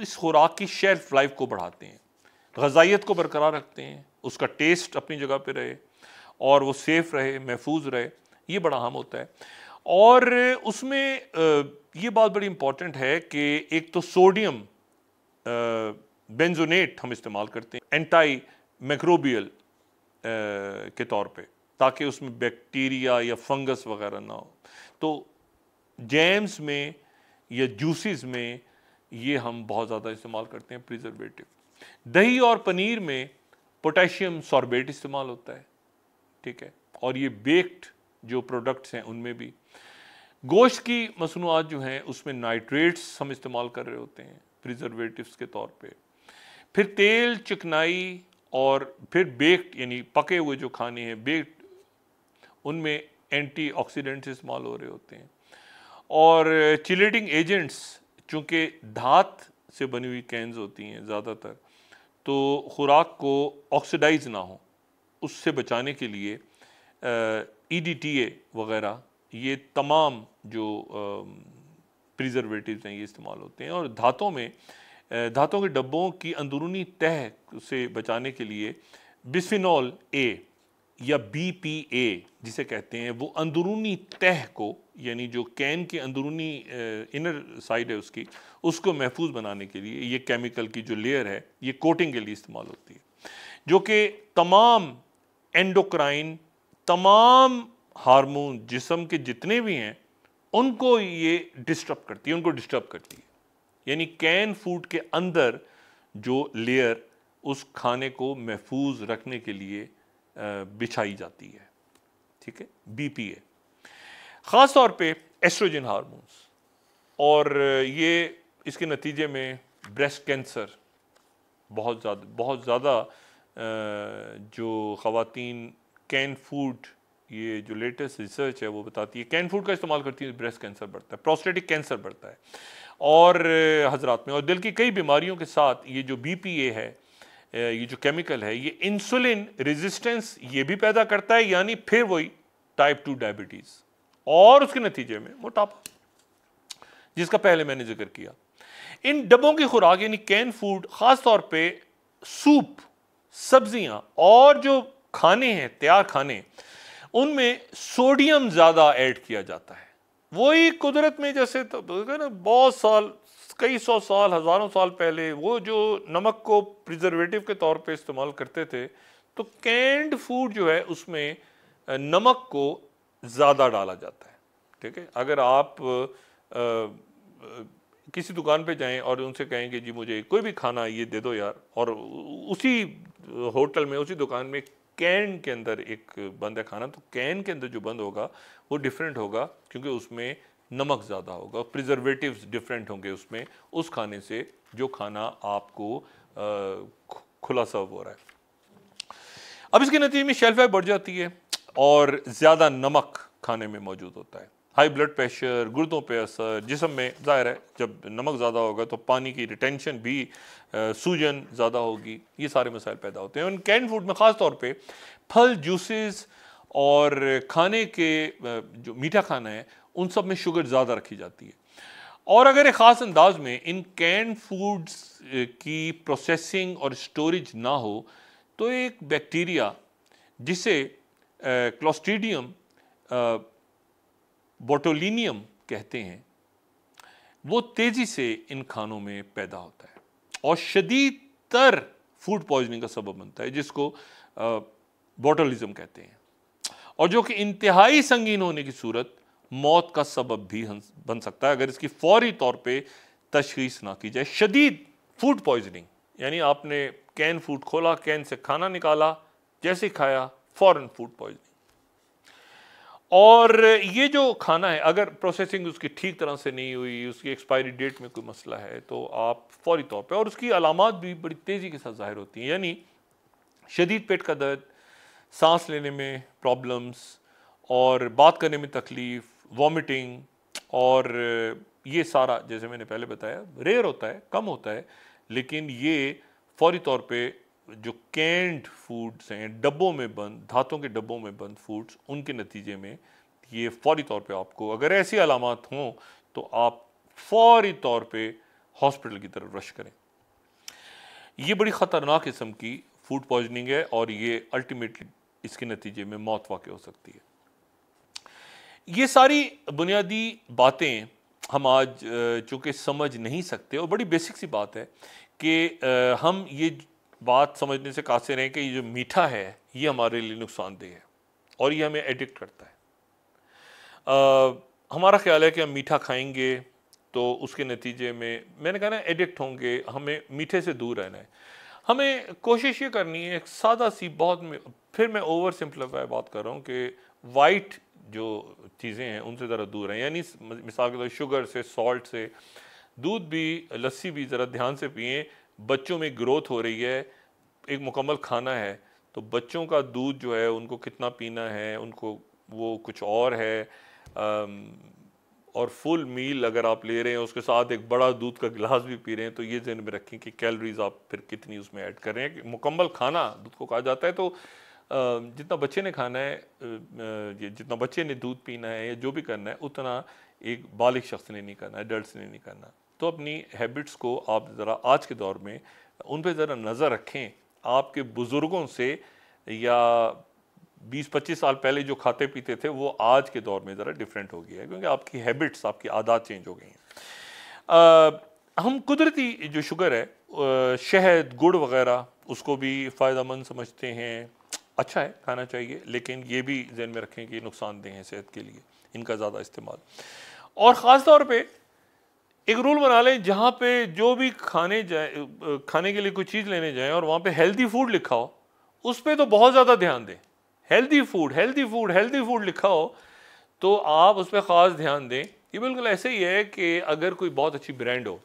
इस खुराक की शेल्फ लाइफ को बढ़ाते हैं गजाइत को बरकरार रखते हैं उसका टेस्ट अपनी जगह पर रहे और वो सेफ़ रहे महफूज रहे ये बड़ा अहम होता है और उसमें ये बात बड़ी इम्पॉर्टेंट है कि एक तो सोडियम बेंजोनेट हम इस्तेमाल करते हैं एंटाई मैक्रोबियल के तौर पे ताकि उसमें बैक्टीरिया या फंगस वगैरह ना हो तो जैम्स में या जूसेस में ये हम बहुत ज़्यादा इस्तेमाल करते हैं प्रिजर्वेटिव दही और पनीर में पोटेशियम सॉर्बेट इस्तेमाल होता है ठीक है और ये बेक्ड जो प्रोडक्ट्स हैं उनमें भी गोश्त की मसनूआत जो हैं उसमें नाइट्रेट्स हम इस्तेमाल कर रहे होते हैं प्रिजर्वेटिव्स के तौर पे फिर तेल चिकनाई और फिर बेक्ड यानी पके हुए जो खाने हैं बेक्ड उनमें एंटी ऑक्सीडेंट्स इस्तेमाल हो रहे होते हैं और चिलेटिंग एजेंट्स चूँकि धात से बनी हुई कैंस होती हैं ज़्यादातर तो ख़ुराक को ऑक्सीडाइज ना हो उससे बचाने के लिए ई डी टी ए वगैरह ये तमाम जो प्रिजर्वेटिव हैं ये इस्तेमाल होते हैं और धातों में धातों के डब्बों की अंदरूनी तह से बचाने के लिए बिस्फिनॉल ए या ए जिसे कहते हैं वो अंदरूनी तह को यानी जो कैन के अंदरूनी इनर साइड है उसकी उसको महफूज बनाने के लिए ये केमिकल की जो लेयर है ये कोटिंग के लिए इस्तेमाल होती है जो कि तमाम एंडोक्राइन तमाम हार्मोन जिसम के जितने भी हैं उनको ये डिस्टर्ब करती है उनको डिस्टर्ब करती है यानी कैन फूड के अंदर जो लेयर उस खाने को महफूज रखने के लिए बिछाई जाती है ठीक है बीपीए ख़ास तौर पे एस्ट्रोजन हार्मोन्स और ये इसके नतीजे में ब्रेस्ट कैंसर बहुत ज़्यादा बहुत ज़्यादा जो ख़वातीन कैन फूड ये जो लेटेस्ट रिसर्च है वो बताती है कैन फूड का इस्तेमाल करती है ब्रेस्ट कैंसर बढ़ता है प्रोस्टेटिक कैंसर बढ़ता है और हजरात में और दिल की कई बीमारियों के साथ ये जो बीपीए है ये जो केमिकल है ये इंसुलिन रेजिस्टेंस ये भी पैदा करता है यानी फिर वही टाइप टू डायबिटीज़ और उसके नतीजे में मोटापा जिसका पहले मैंने जिक्र किया इन डब्बों की खुराक यानी कैन फूड ख़ास तौर पे सूप सब्जियां और जो खाने हैं तैयार खाने उनमें सोडियम ज़्यादा ऐड किया जाता है वही कुदरत में जैसे तो ना तो, तो, तो, बहुत साल कई सौ साल हज़ारों साल पहले वो जो नमक को प्रिजर्वेटिव के तौर पे इस्तेमाल करते थे तो कैंड फूड जो है उसमें नमक को ज़्यादा डाला जाता है ठीक है अगर आप आ, आ, किसी दुकान पे जाएं और उनसे कहें कि जी मुझे कोई भी खाना ये दे दो यार और उसी होटल में उसी दुकान में कैन के अंदर एक बंद है खाना तो कैन के अंदर जो बंद होगा वो डिफरेंट होगा क्योंकि उसमें नमक ज़्यादा होगा प्रिजर्वेटिव डिफरेंट होंगे उसमें उस खाने से जो खाना आपको खुलासा हो रहा है अब इसके नतीजे में शेल्फ लाइफ बढ़ जाती है और ज़्यादा नमक खाने में मौजूद होता है हाई ब्लड प्रेशर गुर्दों पे असर जिसम में ज़ाहिर है जब नमक ज़्यादा होगा तो पानी की रिटेंशन भी सूजन ज़्यादा होगी ये सारे मसाइल पैदा होते हैं उन कैंड फूड में ख़ास तौर पे फल जूसेस और खाने के जो मीठा खाना है उन सब में शुगर ज़्यादा रखी जाती है और अगर एक ख़ास अंदाज में इन कैन फूड्स की प्रोसेसिंग और स्टोरेज ना हो तो एक बैक्टीरिया जिसे क्लोस्टीडियम बोटोलिनियम कहते हैं वो तेज़ी से इन खानों में पैदा होता है और शदीद तर फूड पॉइजनिंग का सबब बनता है जिसको बोटोलिज़म कहते हैं और जो कि इंतहाई संगीन होने की सूरत मौत का सबब भी बन सकता है अगर इसकी फौरी तौर पर तशीस ना की जाए शदीद फूड पॉइजनिंग यानी आपने कैन फूड खोला कैन से खाना निकाला जैसे खाया फ़ौरन फूड पॉइजनिंग और ये जो खाना है अगर प्रोसेसिंग उसकी ठीक तरह से नहीं हुई उसकी एक्सपायरी डेट में कोई मसला है तो आप फौरी तौर पे और उसकी अलामत भी बड़ी तेज़ी के साथ ज़ाहिर होती हैं यानी शदीद पेट का दर्द सांस लेने में प्रॉब्लम्स और बात करने में तकलीफ़ वॉमिटिंग और ये सारा जैसे मैंने पहले बताया रेयर होता है कम होता है लेकिन ये फौरी तौर पे जो कैंड फूड्स हैं डब्बों में बंद धातों के डब्बों में बंद फूड्स उनके नतीजे में ये फौरी तौर पे आपको अगर ऐसी अलामत हों तो आप फौरी तौर पे हॉस्पिटल की तरफ रश करें ये बड़ी ख़तरनाक किस्म की फूड पॉइजनिंग है और ये अल्टीमेटली इसके नतीजे में मौत वाक़ हो सकती है ये सारी बुनियादी बातें हम आज चूँकि समझ नहीं सकते और बड़ी बेसिक सी बात है कि हम ये बात समझने से कासिर रहें कि ये जो मीठा है ये हमारे लिए नुकसानदेह है और ये हमें एडिक्ट करता है आ, हमारा ख्याल है कि हम मीठा खाएंगे तो उसके नतीजे में मैंने कहा ना एडिक्ट होंगे हमें मीठे से दूर रहना है हमें कोशिश ये करनी है एक सादा सी बहुत फिर मैं ओवर सिंप्लीफाई बात कर रहा हूँ कि वाइट जो चीज़ें हैं उनसे ज़रा दूर हैं यानी मिसाल के तौर शुगर से सॉल्ट से दूध भी लस्सी भी ज़रा ध्यान से पिए बच्चों में ग्रोथ हो रही है एक मुकम्मल खाना है तो बच्चों का दूध जो है उनको कितना पीना है उनको वो कुछ और है आम, और फुल मील अगर आप ले रहे हैं उसके साथ एक बड़ा दूध का गिलास भी पी रहे हैं तो ये जहन में रखें कि कैलोरीज आप फिर कितनी उसमें ऐड कर रहे हैं मुकम्मल खाना दूध को कहा जाता है तो जितना बच्चे ने खाना है जितना बच्चे ने दूध पीना है या जो भी करना है उतना एक बालिग शख्स ने नहीं करना एडल्ट ने नहीं करना तो अपनी हैबिट्स को आप ज़रा आज के दौर में उन पर ज़रा नज़र रखें आपके बुज़ुर्गों से या 20-25 साल पहले जो खाते पीते थे वो आज के दौर में ज़रा डिफरेंट हो गया है क्योंकि आपकी हैबिट्स आपकी आदत चेंज हो गई हैं हम कुदरती जो शुगर है शहद गुड़ वगैरह उसको भी फ़ायदा मंद समझते हैं अच्छा है खाना चाहिए लेकिन ये भी जहन में रखें कि नुकसानदेह हैं सेहत के लिए इनका ज़्यादा इस्तेमाल और ख़ास तौर पर एक रूल बना लें जहाँ पे जो भी खाने जाए खाने के लिए कोई चीज़ लेने जाएँ और वहाँ पे हेल्दी फूड लिखा हो उस पर तो बहुत ज़्यादा ध्यान दें healthy food healthy food healthy food लिखा हो तो आप उस पर ख़ास ध्यान दें ये बिल्कुल ऐसे ही है कि अगर कोई बहुत अच्छी ब्रांड हो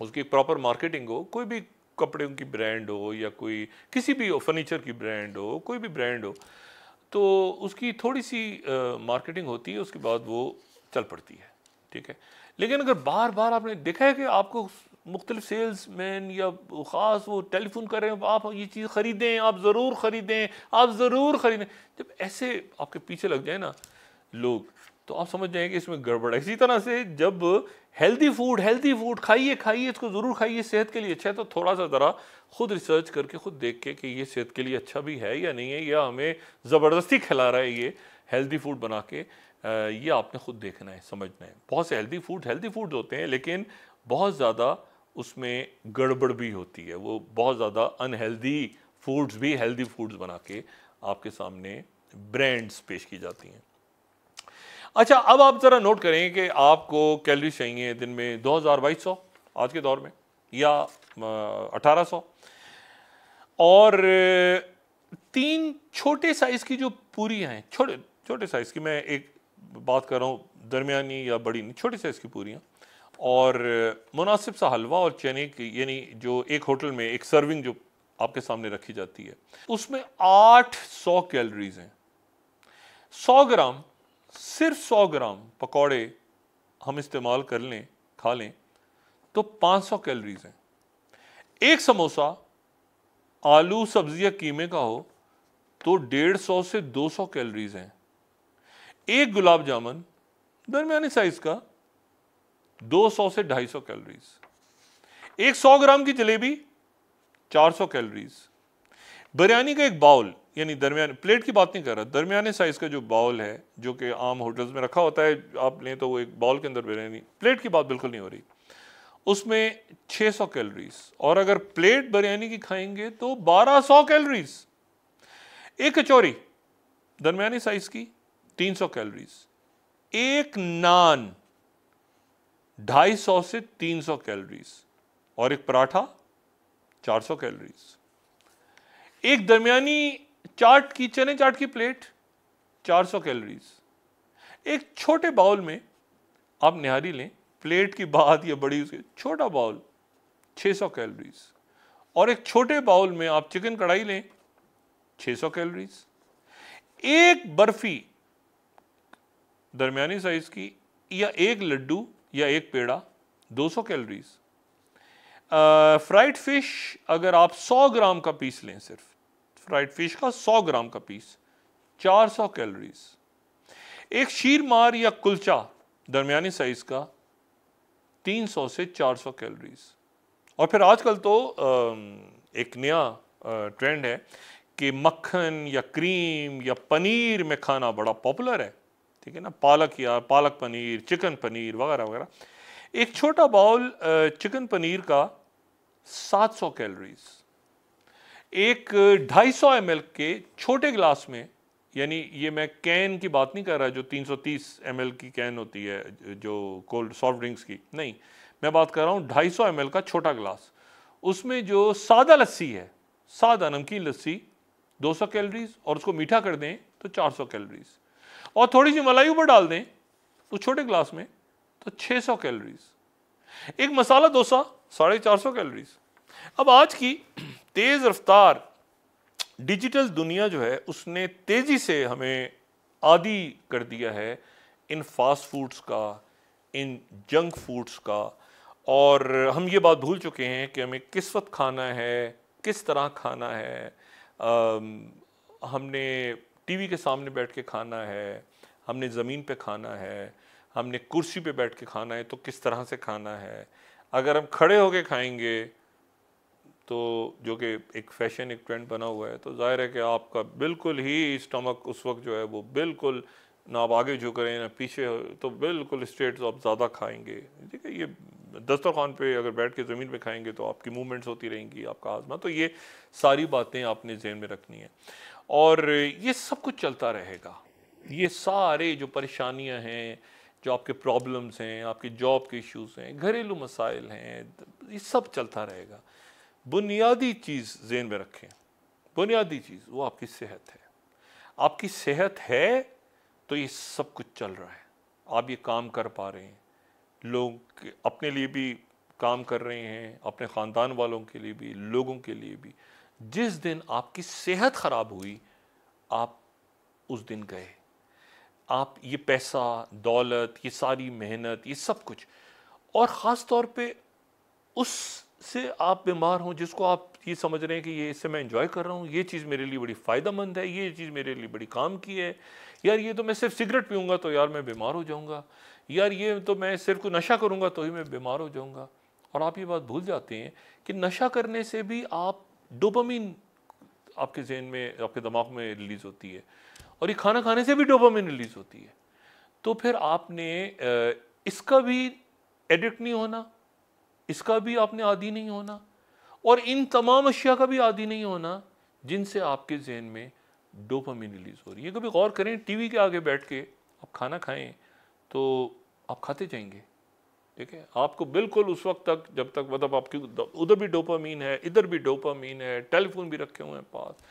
उसकी प्रॉपर मार्केटिंग हो कोई भी कपड़े की ब्रांड हो या कोई किसी भी हो फर्नीचर की ब्रांड हो कोई भी ब्रांड हो तो उसकी थोड़ी सी मार्केटिंग होती है उसके बाद वो चल पड़ती है ठीक है लेकिन अगर बार बार आपने देखा है कि आपको मुख्तलिफ सेल्स मैन या ख़ास वो टेलीफोन कर रहे हैं आप ये चीज़ ख़रीदें आप ज़रूर ख़रीदें आप ज़रूर ख़रीदें जब ऐसे आपके पीछे लग जाए ना लोग तो आप समझ जाएंगे इसमें गड़बड़ है इसी तरह से जब हेल्दी फूड हेल्दी फूड खाइए खाइए इसको ज़रूर खाइए सेहत के लिए अच्छा है तो थोड़ा सा ज़रा खुद रिसर्च करके खुद देख के कि ये सेहत के लिए अच्छा भी है या नहीं है या हमें ज़बरदस्ती खिला रहा है ये हेल्दी फूड बना के ये आपने खुद देखना है समझना है बहुत से हेल्दी फूड हेल्दी फूड होते हैं लेकिन बहुत ज़्यादा उसमें गड़बड़ भी होती है वो बहुत ज़्यादा अनहेल्दी फूड्स भी हेल्दी फूड्स बना के आपके सामने ब्रांड्स पेश की जाती हैं अच्छा अब आप ज़रा नोट करें कि आपको कैलरीज चाहिए दिन में दो हज़ार बाईस सौ आज के दौर में या अठारह सौ और तीन छोटे साइज़ की जो पूरी हैं छोटे छोटे साइज़ की मैं एक बात कर रहा हूँ दरमियानी या बड़ी नहीं छोटे साइज़ की पूरियाँ और मुनासिब सा हलवा और चने की यानी जो एक होटल में एक सर्विंग जो आपके सामने रखी जाती है उसमें 800 कैलोरीज हैं 100 ग्राम सिर्फ 100 ग्राम पकौड़े हम इस्तेमाल कर लें खा लें तो 500 कैलोरीज हैं एक समोसा आलू सब्जी या कीमे का हो तो 150 से 200 कैलोरीज हैं एक गुलाब जामुन दरमिया साइज का 200 से 250 कैलोरीज एक 100 ग्राम की जलेबी 400 कैलोरीज बिरयानी का एक बाउल यानी दरमियान प्लेट की बात नहीं कर रहा दरमियाने साइज़ का जो बाउल है जो कि आम होटल्स में रखा होता है आप लें तो वो एक बाउल के अंदर बिरयानी प्लेट की बात बिल्कुल नहीं हो रही उसमें 600 कैलोरीज और अगर प्लेट बिरयानी की खाएंगे तो 1200 कैलोरीज एक कचौरी दरमिया साइज़ की 300 कैलोरीज एक नान 250 से 300 कैलोरीज और एक पराठा 400 कैलोरीज एक दरमियानी चाट की चने चाट की प्लेट 400 कैलोरीज एक छोटे बाउल में आप निहारी लें प्लेट की बात या बड़ी उसके छोटा बाउल 600 कैलोरीज और एक छोटे बाउल में आप चिकन कढ़ाई लें 600 कैलोरीज एक बर्फी दरमियानी साइज की या एक लड्डू या एक पेड़ा 200 कैलोरीज फ्राइड फिश अगर आप 100 ग्राम का पीस लें सिर्फ फ्राइड फिश का 100 ग्राम का पीस 400 कैलोरीज एक शीर मार या कुलचा दरमियानी साइज का 300 से 400 कैलोरीज और फिर आजकल तो एक नया ट्रेंड है कि मक्खन या क्रीम या पनीर में खाना बड़ा पॉपुलर है ठीक है ना पालक या पालक पनीर चिकन पनीर वगैरह वगैरह एक छोटा बाउल चिकन पनीर का 700 कैलोरीज़ एक 250 सौ के छोटे गिलास में यानी ये मैं कैन की बात नहीं कर रहा जो 330 सौ की कैन होती है जो कोल्ड सॉफ्ट ड्रिंक्स की नहीं मैं बात कर रहा हूँ 250 सौ का छोटा गिलास उसमें जो सादा लस्सी है सादा नमकीन लस्सी 200 कैलरीज और उसको मीठा कर दें तो 400 कैलरीज और थोड़ी सी मलाई ऊपर डाल दें तो छोटे गिलास में तो 600 कैलरीज एक मसाला डोसा साढ़े चार सौ अब आज की तेज़ रफ्तार डिजिटल दुनिया जो है उसने तेज़ी से हमें आदि कर दिया है इन फास्ट फूड्स का इन जंक फूड्स का और हम ये बात भूल चुके हैं कि हमें किस वक्त खाना है किस तरह खाना है आ, हमने टीवी के सामने बैठ के खाना है हमने ज़मीन पे खाना है हमने कुर्सी पे बैठ के खाना है तो किस तरह से खाना है अगर हम खड़े होके खाएंगे तो जो कि एक फैशन एक ट्रेंड बना हुआ है तो जाहिर है कि आपका बिल्कुल ही स्टमक उस वक्त जो है वो बिल्कुल ना आप आगे झुक रहे हैं ना पीछे तो बिल्कुल स्ट्रेट तो आप ज़्यादा खाएंगे ठीक है ये दस्तरखान पे अगर बैठ के ज़मीन पे खाएंगे तो आपकी मूवमेंट्स होती रहेंगी आपका आजमा तो ये सारी बातें आपने जहन में रखनी है और ये सब कुछ चलता रहेगा ये सारे जो परेशानियाँ हैं जो आपके प्रॉब्लम्स हैं आपके जॉब के इश्यूज़ हैं घरेलू मसाइल हैं ये सब चलता रहेगा बुनियादी चीज़ जेन में रखें बुनियादी चीज़ वो आपकी सेहत है आपकी सेहत है तो ये सब कुछ चल रहा है आप ये काम कर पा रहे हैं लोग अपने लिए भी काम कर रहे हैं अपने ख़ानदान वालों के लिए भी लोगों के लिए भी जिस दिन आपकी सेहत ख़राब हुई आप उस दिन गए आप ये पैसा दौलत ये सारी मेहनत ये सब कुछ और ख़ास तौर पे उस से आप बीमार हों जिसको आप ये समझ रहे हैं कि ये इससे मैं इन्जॉय कर रहा हूँ ये चीज़ मेरे लिए बड़ी फ़ायदा मंद है ये चीज़ मेरे लिए बड़ी काम की है यार ये तो मैं सिर्फ सिगरेट पीऊँगा तो यार मैं बीमार हो जाऊँगा यार ये तो मैं सिर्फ नशा करूँगा तो ही मैं बीमार हो जाऊँगा और आप ये बात भूल जाते हैं कि नशा करने से भी आप डोपामीन आपके जहन में आपके दिमाग में रिलीज़ होती है और ये खाना खाने से भी डोपामीन रिलीज़ होती है तो फिर आपने इसका भी एडिक्ट नहीं होना इसका भी आपने आदि नहीं होना और इन तमाम अशिया का भी आदि नहीं होना जिनसे आपके जहन में डोपामिन रिलीज़ हो रही है कभी गौर करें टीवी के आगे बैठ के आप खाना खाएं तो आप खाते जाएंगे ठीक है आपको बिल्कुल उस वक्त तक जब तक मतलब आपकी उधर भी डोपामीन है इधर भी डोपामीन है टेलीफोन भी रखे हुए हैं पास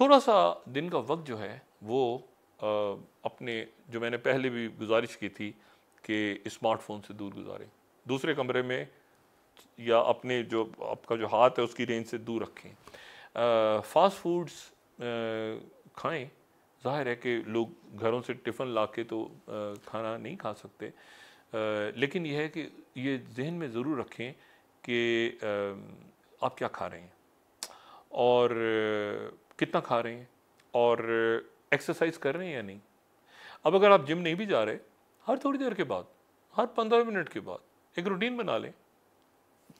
थोड़ा सा दिन का वक्त जो है वो आ, अपने जो मैंने पहले भी गुजारिश की थी कि स्मार्टफोन से दूर गुजारें दूसरे कमरे में या अपने जो आपका जो हाथ है उसकी रेंज से दूर रखें फास्ट फूड्स खाएं जाहिर है कि लोग घरों से टिफ़न ला के तो आ, खाना नहीं खा सकते आ, लेकिन यह है कि ये जहन में ज़रूर रखें कि आप क्या खा रहे हैं और कितना खा रहे हैं और एक्सरसाइज कर रहे हैं या नहीं अब अगर आप जिम नहीं भी जा रहे हर थोड़ी देर के बाद हर पंद्रह मिनट के बाद एक रूटीन बना लें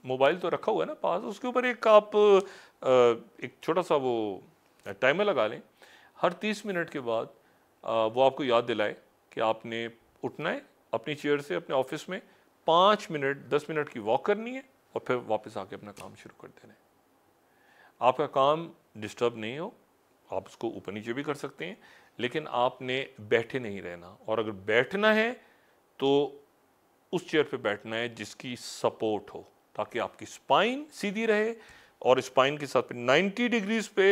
मोबाइल तो रखा हुआ है ना पास उसके ऊपर एक आप एक छोटा सा वो टाइमर लगा लें हर तीस मिनट के बाद वो आपको याद दिलाए कि आपने उठना है अपनी चेयर से अपने ऑफिस में पाँच मिनट दस मिनट की वॉक करनी है और फिर वापस आके अपना काम शुरू कर देना है आपका काम डिस्टर्ब नहीं हो आप उसको ऊपर नीचे भी कर सकते हैं लेकिन आपने बैठे नहीं रहना और अगर बैठना है तो उस चेयर पे बैठना है जिसकी सपोर्ट हो ताकि आपकी स्पाइन सीधी रहे और स्पाइन के साथ 90 डिग्रीज पे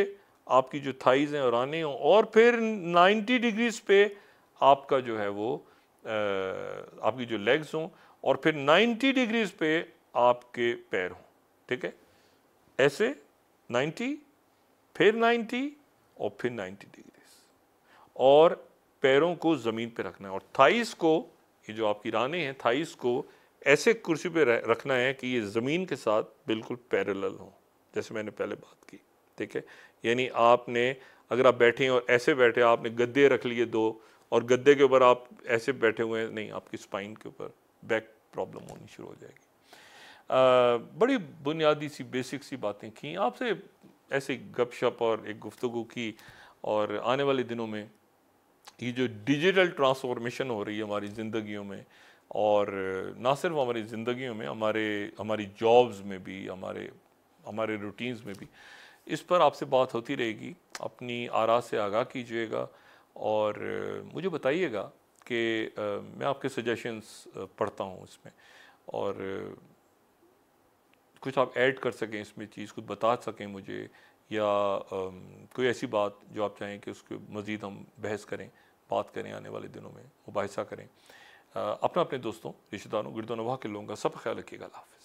आपकी जो थाइज हैं और आने हों और फिर 90 डिग्रीज पे आपका जो है वो आ, आपकी जो लेग्स हों और फिर 90 डिग्रीज पे आपके पैर हों ठीक है ऐसे 90 फिर 90 और फिर 90 डिग्रीज और पैरों को ज़मीन पे रखना है और थाइस को ये जो आपकी राने हैं थाइस को ऐसे कुर्सी पे रखना है कि ये ज़मीन के साथ बिल्कुल पैरेलल हो जैसे मैंने पहले बात की ठीक है यानी आपने अगर आप बैठे हैं और ऐसे बैठे आपने गद्दे रख लिए दो और गद्दे के ऊपर आप ऐसे बैठे हुए हैं नहीं आपकी स्पाइन के ऊपर बैक प्रॉब्लम होनी शुरू हो जाएगी आ, बड़ी बुनियादी सी बेसिक सी बातें की आपसे ऐसे गपशप और एक गुफ्तु की और आने वाले दिनों में ये जो डिजिटल ट्रांसफॉर्मेशन हो रही है हमारी ज़िंदगियों में और ना सिर्फ हमारी ज़िंदगियों में हमारे हमारी जॉब्स में भी हमारे हमारे रूटीन्स में भी इस पर आपसे बात होती रहेगी अपनी आरा से आगाह कीजिएगा और मुझे बताइएगा कि मैं आपके सजेशंस पढ़ता हूँ इसमें और कुछ आप ऐड कर सकें इसमें चीज़ कुछ बता सकें मुझे या कोई ऐसी बात जो आप चाहें कि उसके मज़ीद हम बहस करें बात करें आने वाले दिनों में मुबासा करें अपना अपने दोस्तों रिश्तेदारों गिरदोनवा के लोगों का सब ख्याल रखिएगा अल्लाह